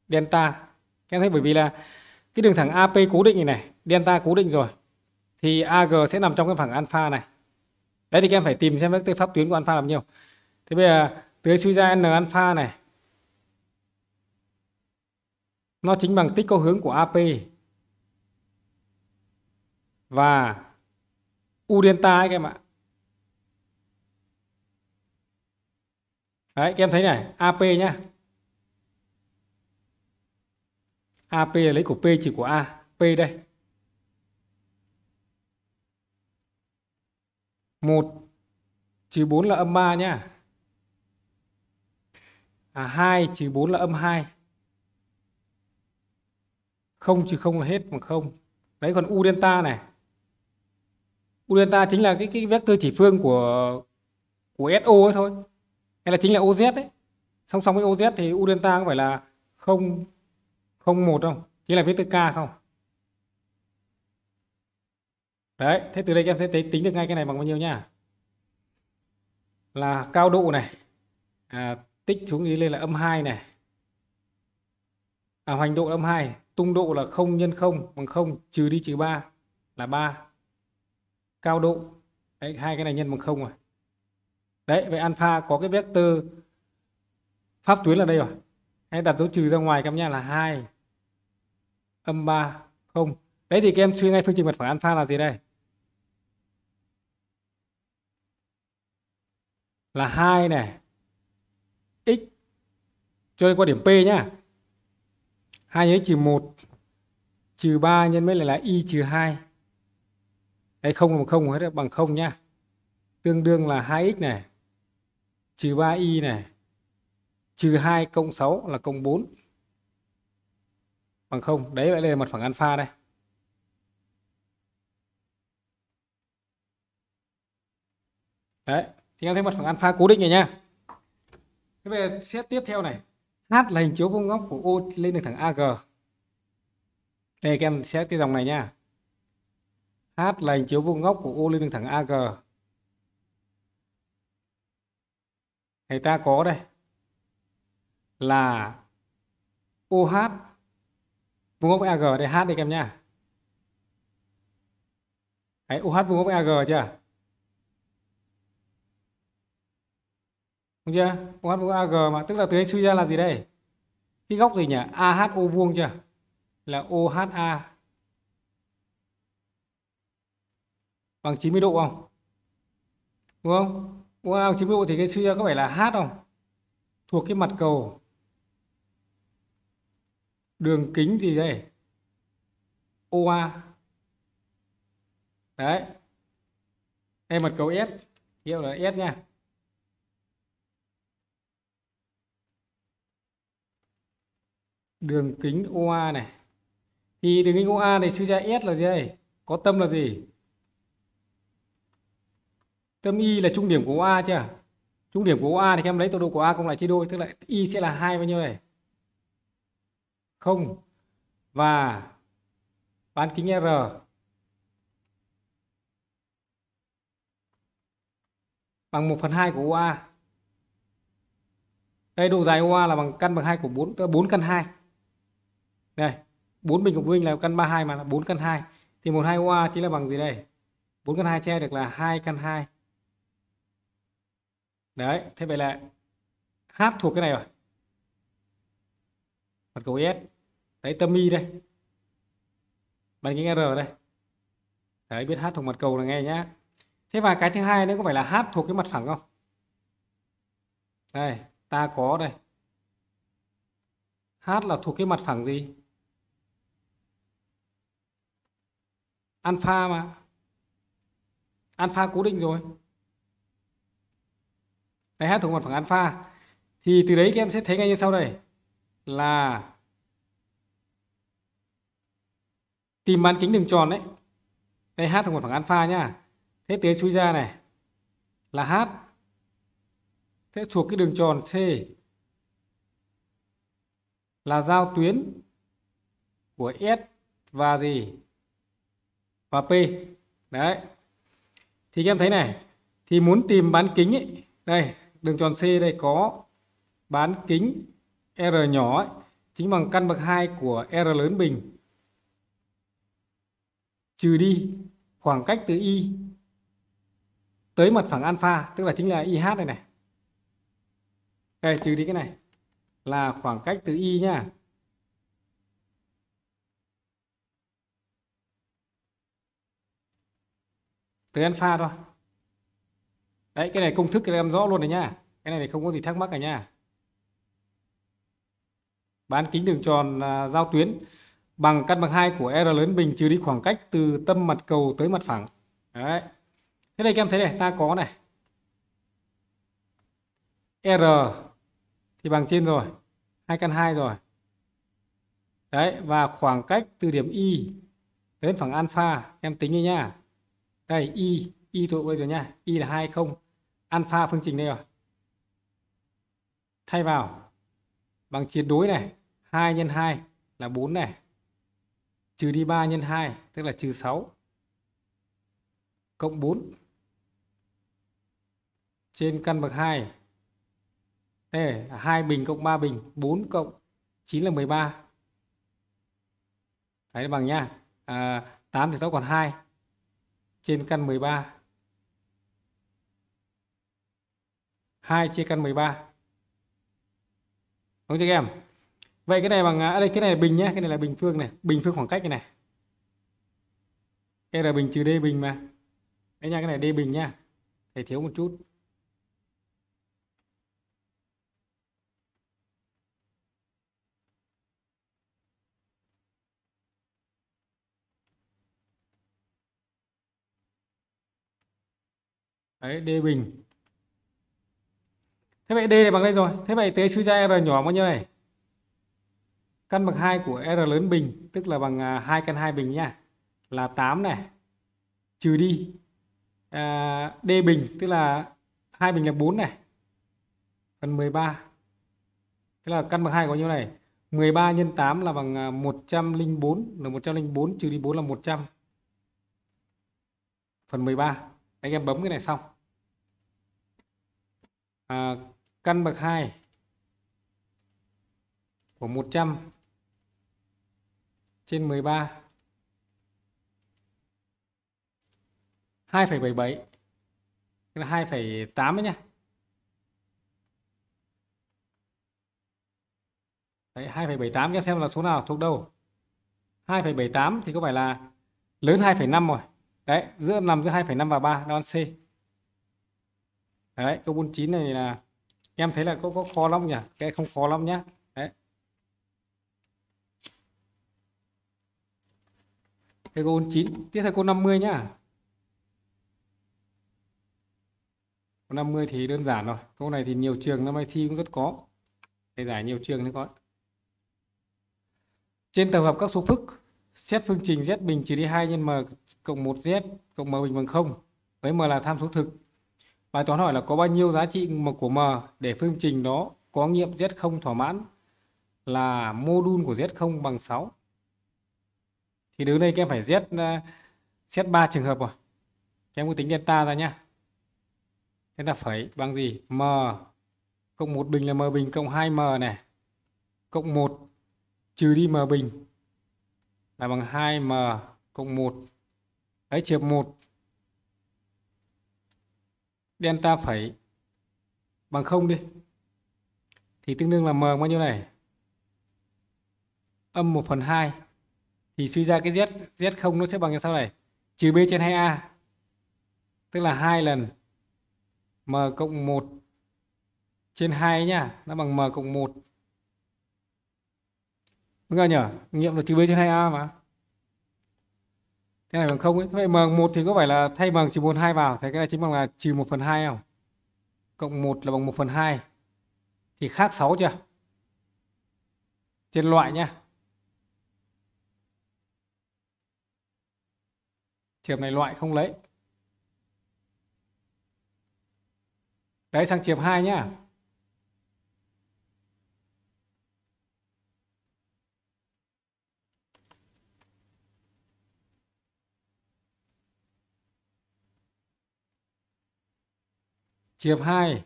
delta các em thấy bởi vì là cái đường thẳng AP cố định này này delta cố định rồi thì AG sẽ nằm trong cái phẳng alpha này đấy thì các em phải tìm xem các pháp tuyến của alpha là bao nhiêu thế bây giờ tưới suy ra n alpha này nó chính bằng tích có hướng của AP và U delta ấy các em ạ. Đấy các em thấy này, AP nhá. AP là lấy của P trừ của A. P đây. 1 trừ 4 là âm 3 nhá. À, 2 trừ 4 là âm 2. 0 trừ 0 là hết bằng 0. Đấy còn U delta này. U delta chính là cái cái vector chỉ phương của của SO ấy thôi. Hay là chính là OZ đấy. Song song với OZ thì U delta cũng phải là 0 không một không chỉ là vector k không đấy thế từ đây em sẽ tính được ngay cái này bằng bao nhiêu nhá là cao độ này à, tích xuống đi lên là âm 2 này à, hoành độ âm 2 tung độ là 0 nhân 0 bằng 0 trừ đi trừ 3 là 3 cao độ đấy, hai cái này nhân bằng 0 rồi đấy vậy alpha có cái vector pháp tuyến là đây rồi hãy đặt dấu trừ ra ngoài các em nhé là 2 âm 3 0 đấy thì các em suy ngay phương trình mặt phẳng alpha là gì đây là hai này x cho nên qua điểm P nhá 2 nhân x trừ 1 trừ 3 nhân với lại là y trừ 2 đấy không bằng không hết bằng không nhá tương đương là 2x này trừ 3y này trừ 2 cộng 6 là cộng 4 bằng không đấy đây là mặt phẳng alpha đây đấy thì em thấy mặt phẳng alpha cố định rồi nha thế về xét tiếp theo này h là hình chiếu vuông góc của O lên đường thẳng ag đây các em xét cái dòng này nha h là hình chiếu vuông góc của O lên đường thẳng ag Người ta có đây là OH vuông góc AG đây H đây các em nhá. Đấy, uh vuông góc AG chưa? Đúng chưa? uh vuông góc AG mà tức là tưới suy ra là gì đây? Cái góc gì nhỉ? AHO vuông chưa? Là OHA bằng 90 độ không? Đúng không? OA bằng 90 độ thì cái suy ra có phải là H không? Thuộc cái mặt cầu đường kính gì đây OA đấy đây mật cầu S hiệu là S nha đường kính OA này thì đường kính OA này suy ra S là gì đây có tâm là gì tâm Y là trung điểm của OA chưa trung điểm của OA thì em lấy tọa độ của A cộng lại chia đôi tức là Y sẽ là hai bao nhiêu này 0 và bán kính R bằng 1 phần 2 của UA. Đây độ dài UA là bằng căn bằng 2 của 4 4 căn 2. Đây, 4 bình của Vinh là căn 32 mà là 4 căn 2 thì 12 UA chính là bằng gì đây? 4 căn 2 che được là 2 căn 2. Đấy, thế vậy là H thuộc cái này rồi. Mặt cầu S đấy y đây bán kính R đây đấy biết hát thuộc mặt cầu là nghe nhá thế và cái thứ hai nữa có phải là hát thuộc cái mặt phẳng không đây ta có đây hát là thuộc cái mặt phẳng gì alpha mà alpha cố định rồi đấy hát thuộc mặt phẳng alpha thì từ đấy các em sẽ thấy ngay như sau đây là tìm bán kính đường tròn đấy đây h thuộc một phẳng alpha nhá thế tưới chui ra này là h thế thuộc cái đường tròn c là giao tuyến của s và gì và p đấy thì các em thấy này thì muốn tìm bán kính ấy, đây đường tròn C đây có bán kính R nhỏ ấy, chính bằng căn bậc 2 của R lớn bình trừ đi khoảng cách từ y tới mặt phẳng alpha tức là chính là IH đây này. Đây trừ đi cái này là khoảng cách từ y nhá. từ alpha thôi. Đấy cái này công thức em rõ luôn rồi nhá. Cái này thì không có gì thắc mắc cả nha. Bán kính đường tròn à, giao tuyến bằng căn bậc 2 của R lớn bình trừ đi khoảng cách từ tâm mặt cầu tới mặt phẳng. Đấy. Thế đây các em thấy này, ta có này. R thì bằng trên rồi, hai căn 2 rồi. Đấy, và khoảng cách từ điểm Y đến phẳng alpha, em tính đi nha, Đây Y, Y thuộc bây giờ nha, Y là 2 0. Alpha phương trình đây rồi. Thay vào bằng chiến đối này, 2 nhân 2 là 4 này trừ đi 3 nhân 2 tức là trừ 6 cộng 4 trên căn bậc 2 đây là 2 bình cộng 3 bình 4 cộng 9 là 13 Đấy bằng nha à, 8 thì 6 còn 2 trên căn 13 2 chia căn 13 đúng chưa các em vậy cái này bằng ở à, đây cái này là bình nhé cái này là bình phương này bình phương khoảng cách này, này. đây bình trừ d bình mà đấy nha cái này d bình nhá thầy thiếu một chút đấy d bình thế vậy d này bằng đây rồi thế vậy tế suy ra r nhỏ bao nhiêu này căn bậc 2 của R lớn bình tức là bằng 2 à, căn 2 bình nha là 8 này trừ đi à, D bình tức là hai bình là 4 này phần 13 tức là căn bậc 2 có nhiêu này 13 nhân 8 là bằng 104 à, là 104 trừ đi 4 là 100 phần 13 anh em bấm cái này xong à, căn bậc 2 của 100 trên 13 2,77 là 2,8 đấy nhá Đấy, 2,78 các em xem là số nào thuộc đâu 2,78 thì có phải là lớn 2,5 rồi đấy giữa nằm giữa 2,5 và 3 đáp C đấy câu 49 này là em thấy là có có khó lắm nhỉ cái không khó lắm nhá thầy cô 49 tiếp thầy cô 50 nhá cô 50 thì đơn giản rồi câu này thì nhiều trường năm nay thi cũng rất có thầy giải nhiều trường đấy có trên tập hợp các số phức xét phương trình z bình trừ đi 2 nhân m cộng 1z cộng m bình bằng 0 với m là tham số thực bài toán hỏi là có bao nhiêu giá trị của m để phương trình đó có nghiệm z0 thỏa mãn là mô đun của z0 bằng 6 thì đứng đây các em phải xét xét ờ, ba trường hợp rồi các em cứ tính delta ra nhá delta phẩy bằng gì m cộng một bình là m bình cộng 2 m này cộng 1 trừ đi m bình là bằng 2m cộng 1 ấy trừ 1 delta phẩy bằng 0 đi thì tương đương là m bao nhiêu này âm 1 phần 2 thì suy ra cái z z không nó sẽ bằng như sau này trừ b trên 2a tức là hai lần m cộng 1 trên 2 nhá nó bằng m cộng 1 đúng không nhỉ nghiệm là trừ b trên 2a mà cái này bằng không ấy thế vậy m 1 thì có phải là thay m trừ 1 2 vào thì cái này chính bằng là trừ 1 phần 2 không cộng 1 là bằng 1 phần 2 thì khác 6 chưa trên loại nhá chiều này loại không lấy đấy sang chiều 2 nhá chiều 2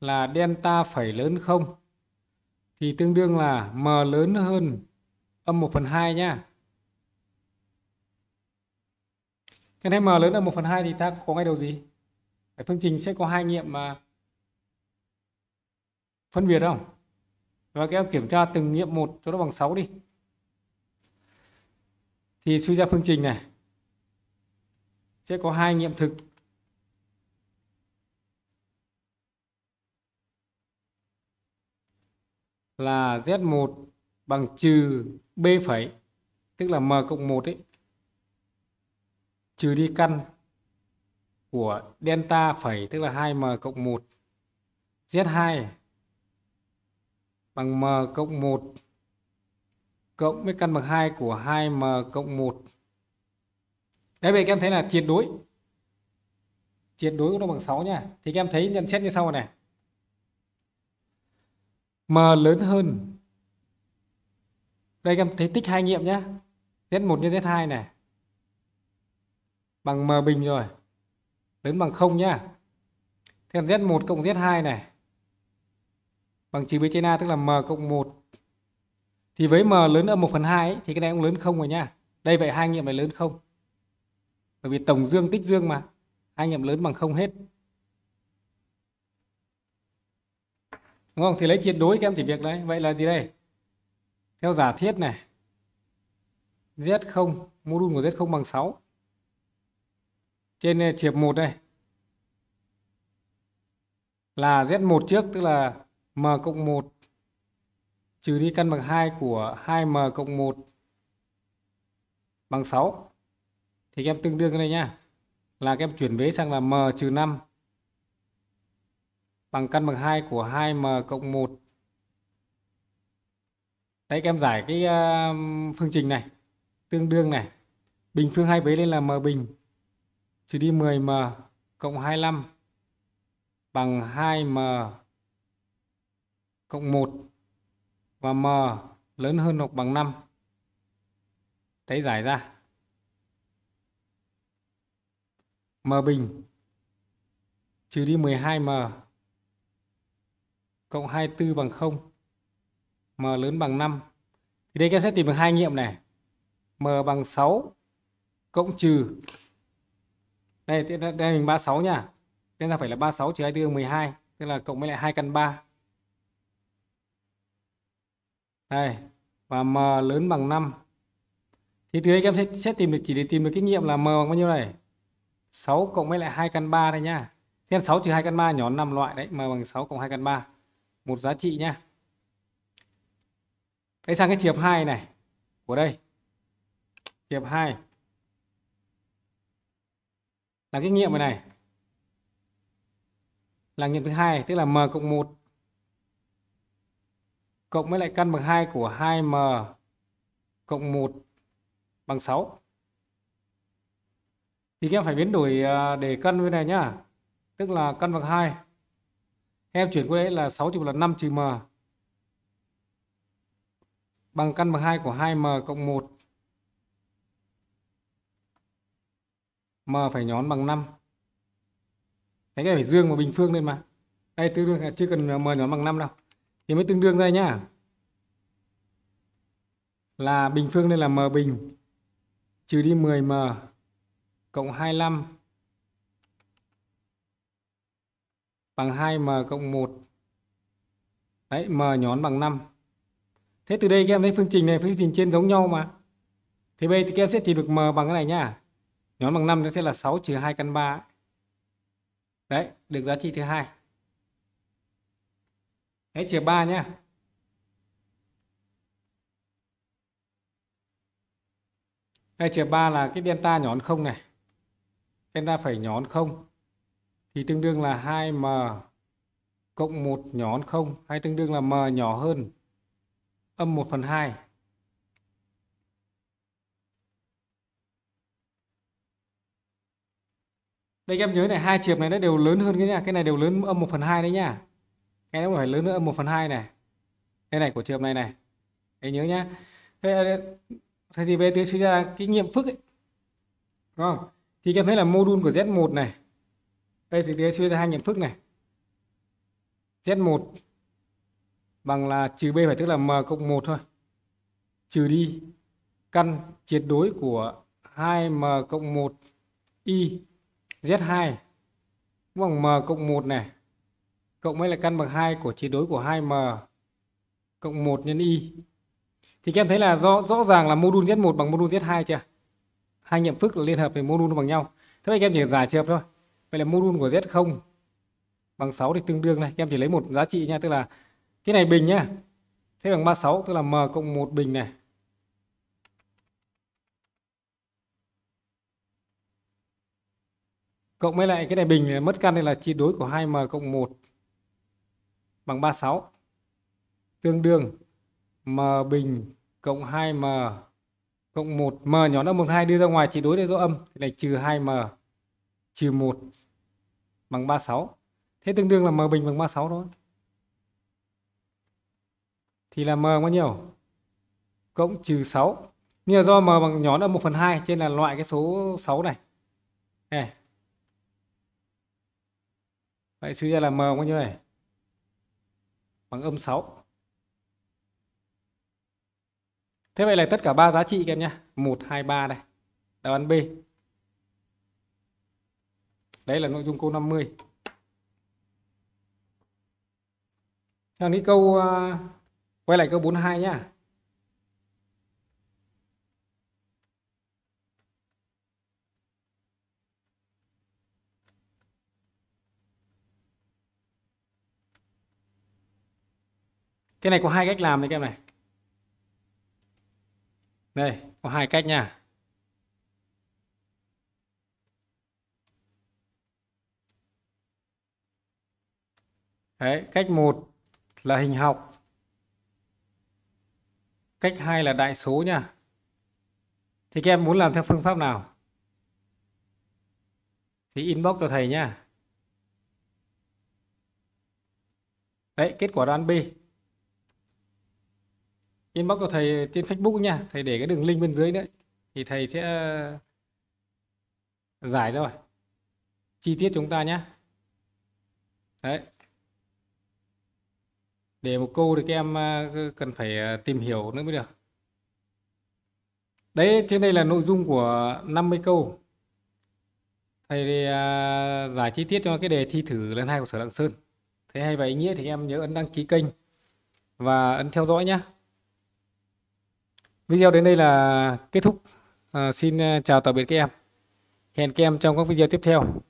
là delta phẩy lớn không thì tương đương là m lớn hơn âm 1 phần 2 nhá Thế nên m lớn hơn 1 phần 2 thì ta có ngay đầu gì? Cái phương trình sẽ có hai nghiệm mà phân biệt không? Và các em kiểm tra từng nghiệm một cho nó bằng 6 đi. Thì suy ra phương trình này sẽ có hai nghiệm thực là Z1 bằng trừ B phẩy tức là M cộng 1 ấy trừ đi căn của delta phẩy tức là 2m cộng 1 Z2 bằng m cộng 1 cộng với căn bậc 2 của 2m cộng 1 Đấy vậy các em thấy là tuyệt đối tuyệt đối của nó bằng 6 nha thì các em thấy nhận xét như sau này m lớn hơn đây các em thấy tích hai nghiệm nhé z1 nhân z2 này bằng m bình rồi lớn bằng 0 nhá. thêm z1 cộng z2 này bằng chỉ với trên a tức là m cộng 1. Thì với m lớn âm 1 phần 2 ấy, thì cái này cũng lớn không rồi nhá. Đây vậy hai nghiệm này lớn không. Bởi vì tổng dương tích dương mà. Hai nghiệm lớn bằng không hết. Đúng không? Thì lấy tuyệt đối các em chỉ việc đấy. Vậy là gì đây? Theo giả thiết này. Z0, mô đun của Z0 bằng 6 trên eh, chiệp 1 đây là Z1 trước tức là M cộng 1 trừ đi căn bậc 2 của 2M cộng 1 bằng 6 thì các em tương đương đây này nhá là các em chuyển vế sang là M trừ 5 bằng căn bậc 2 của 2M cộng 1 Đấy các em giải cái um, phương trình này tương đương này bình phương hai vế lên là M bình trừ đi 10m cộng 25 bằng 2m cộng 1 và m lớn hơn hoặc bằng 5. Đấy giải ra. m bình trừ đi 12m cộng 24 bằng 0 m lớn bằng 5 thì đây các em sẽ tìm được hai nghiệm này m bằng 6 cộng trừ đây đây mình 36 nha nên là phải là 36 trừ 24 12 tức là cộng với lại 2 căn 3 đây và m lớn bằng 5 thì từ đây em sẽ, sẽ tìm được chỉ để tìm được kinh nghiệm là m bằng bao nhiêu này 6 cộng với lại 2 căn 3 đây nha Thế 6 trừ 2 căn 3 nhỏ 5 loại đấy m bằng 6 cộng 2 căn 3 một giá trị nha Đấy sang cái chiệp 2 này của đây chiệp 2 là cái nghiệm ừ. này là nghiệm thứ hai tức là m cộng 1 cộng với lại căn bậc 2 của 2m cộng 1 bằng 6 thì các em phải biến đổi à, để cân với này nhá tức là căn bậc 2 em chuyển qua đấy là 6 trừ 1 là 5 trừ m bằng căn bậc 2 của 2m cộng 1 m phải nhón bằng 5 cái này phải dương và bình phương lên mà đây tương đương chưa cần m nhón bằng 5 đâu thì mới tương đương ra nhá là bình phương đây là m bình trừ đi 10m cộng 25 bằng 2m cộng 1 đấy m nhón bằng 5 thế từ đây các em thấy phương trình này phương trình trên giống nhau mà thì bây thì các em sẽ tìm được m bằng cái này nhá nhóm bằng 5 nó sẽ là 6 trừ 2 căn 3 đấy được giá trị thứ hai đấy trừ 3 nhé đây trừ 3 là cái delta nhón không này delta phải nhón không thì tương đương là 2m cộng 1 nhón không hay tương đương là m nhỏ hơn âm 1 phần 2 đây các em nhớ này hai chiều này nó đều lớn hơn cái nha cái này đều lớn âm 1 phần hai đấy nhá cái này phải lớn hơn âm 1 phần hai này cái này của chiều này này đấy nhớ nhá thế, à, thế thì về tôi suy ra cái nghiệm phức ấy đúng không thì các em thấy là mô đun của Z1 này đây thì tôi suy ra hai nghiệm phức này Z1 bằng là trừ B phải tức là M cộng 1 thôi trừ đi căn triệt đối của 2M cộng 1 Y Z2 bằng M cộng 1 này cộng với lại căn bậc 2 của chia đối của 2M cộng 1 nhân Y thì các em thấy là rõ rõ ràng là module Z1 bằng module Z2 chưa? Hai nghiệm phức là liên hợp về module bằng nhau. Thế vậy các em chỉ giải trường thôi. Vậy là module của Z0 bằng 6 thì tương đương này. Các em chỉ lấy một giá trị nha, tức là cái này bình nhá. Thế bằng 36 tức là m cộng 1 bình này cộng với lại cái này bình mất căn đây là trị đối của 2m cộng 1 bằng 36 tương đương m bình cộng 2m cộng 1 m nhỏ âm 12 đưa ra ngoài trị đối để dấu âm thì là trừ 2m trừ 1 bằng 36 thế tương đương là m bình bằng 36 thôi thì là m bao nhiêu cộng trừ 6 nhưng do m bằng nhỏ âm 1 phần 2 trên là loại cái số 6 này này Vậy suy ra là M bao nhiêu này. Bằng âm 6. Thế vậy là tất cả ba giá trị các em nhé. 1, 2, 3 đây. Đáp án B. Đấy là nội dung câu 50. Theo đến câu... À, quay lại câu 42 nhé. cái này có hai cách làm đấy các em này đây có hai cách nha Đấy, cách một là hình học cách hai là đại số nha thì các em muốn làm theo phương pháp nào thì inbox cho thầy nha đấy kết quả đoán B inbox của thầy trên Facebook nha thầy để cái đường link bên dưới đấy thì thầy sẽ ờ, giải ra rồi chi tiết chúng ta nhé đấy để một câu thì các em ờ, cần phải ờ, tìm hiểu nữa mới được đấy trên đây là nội dung của 50 câu thầy thì, uh, giải chi tiết cho cái đề thi thử lần hai của sở lạng sơn thế hay và ý nghĩa thì em nhớ ấn đăng ký kênh và ấn theo dõi nhé video đến đây là kết thúc à, xin ờ, chào tạm biệt các em hẹn các em trong các video tiếp theo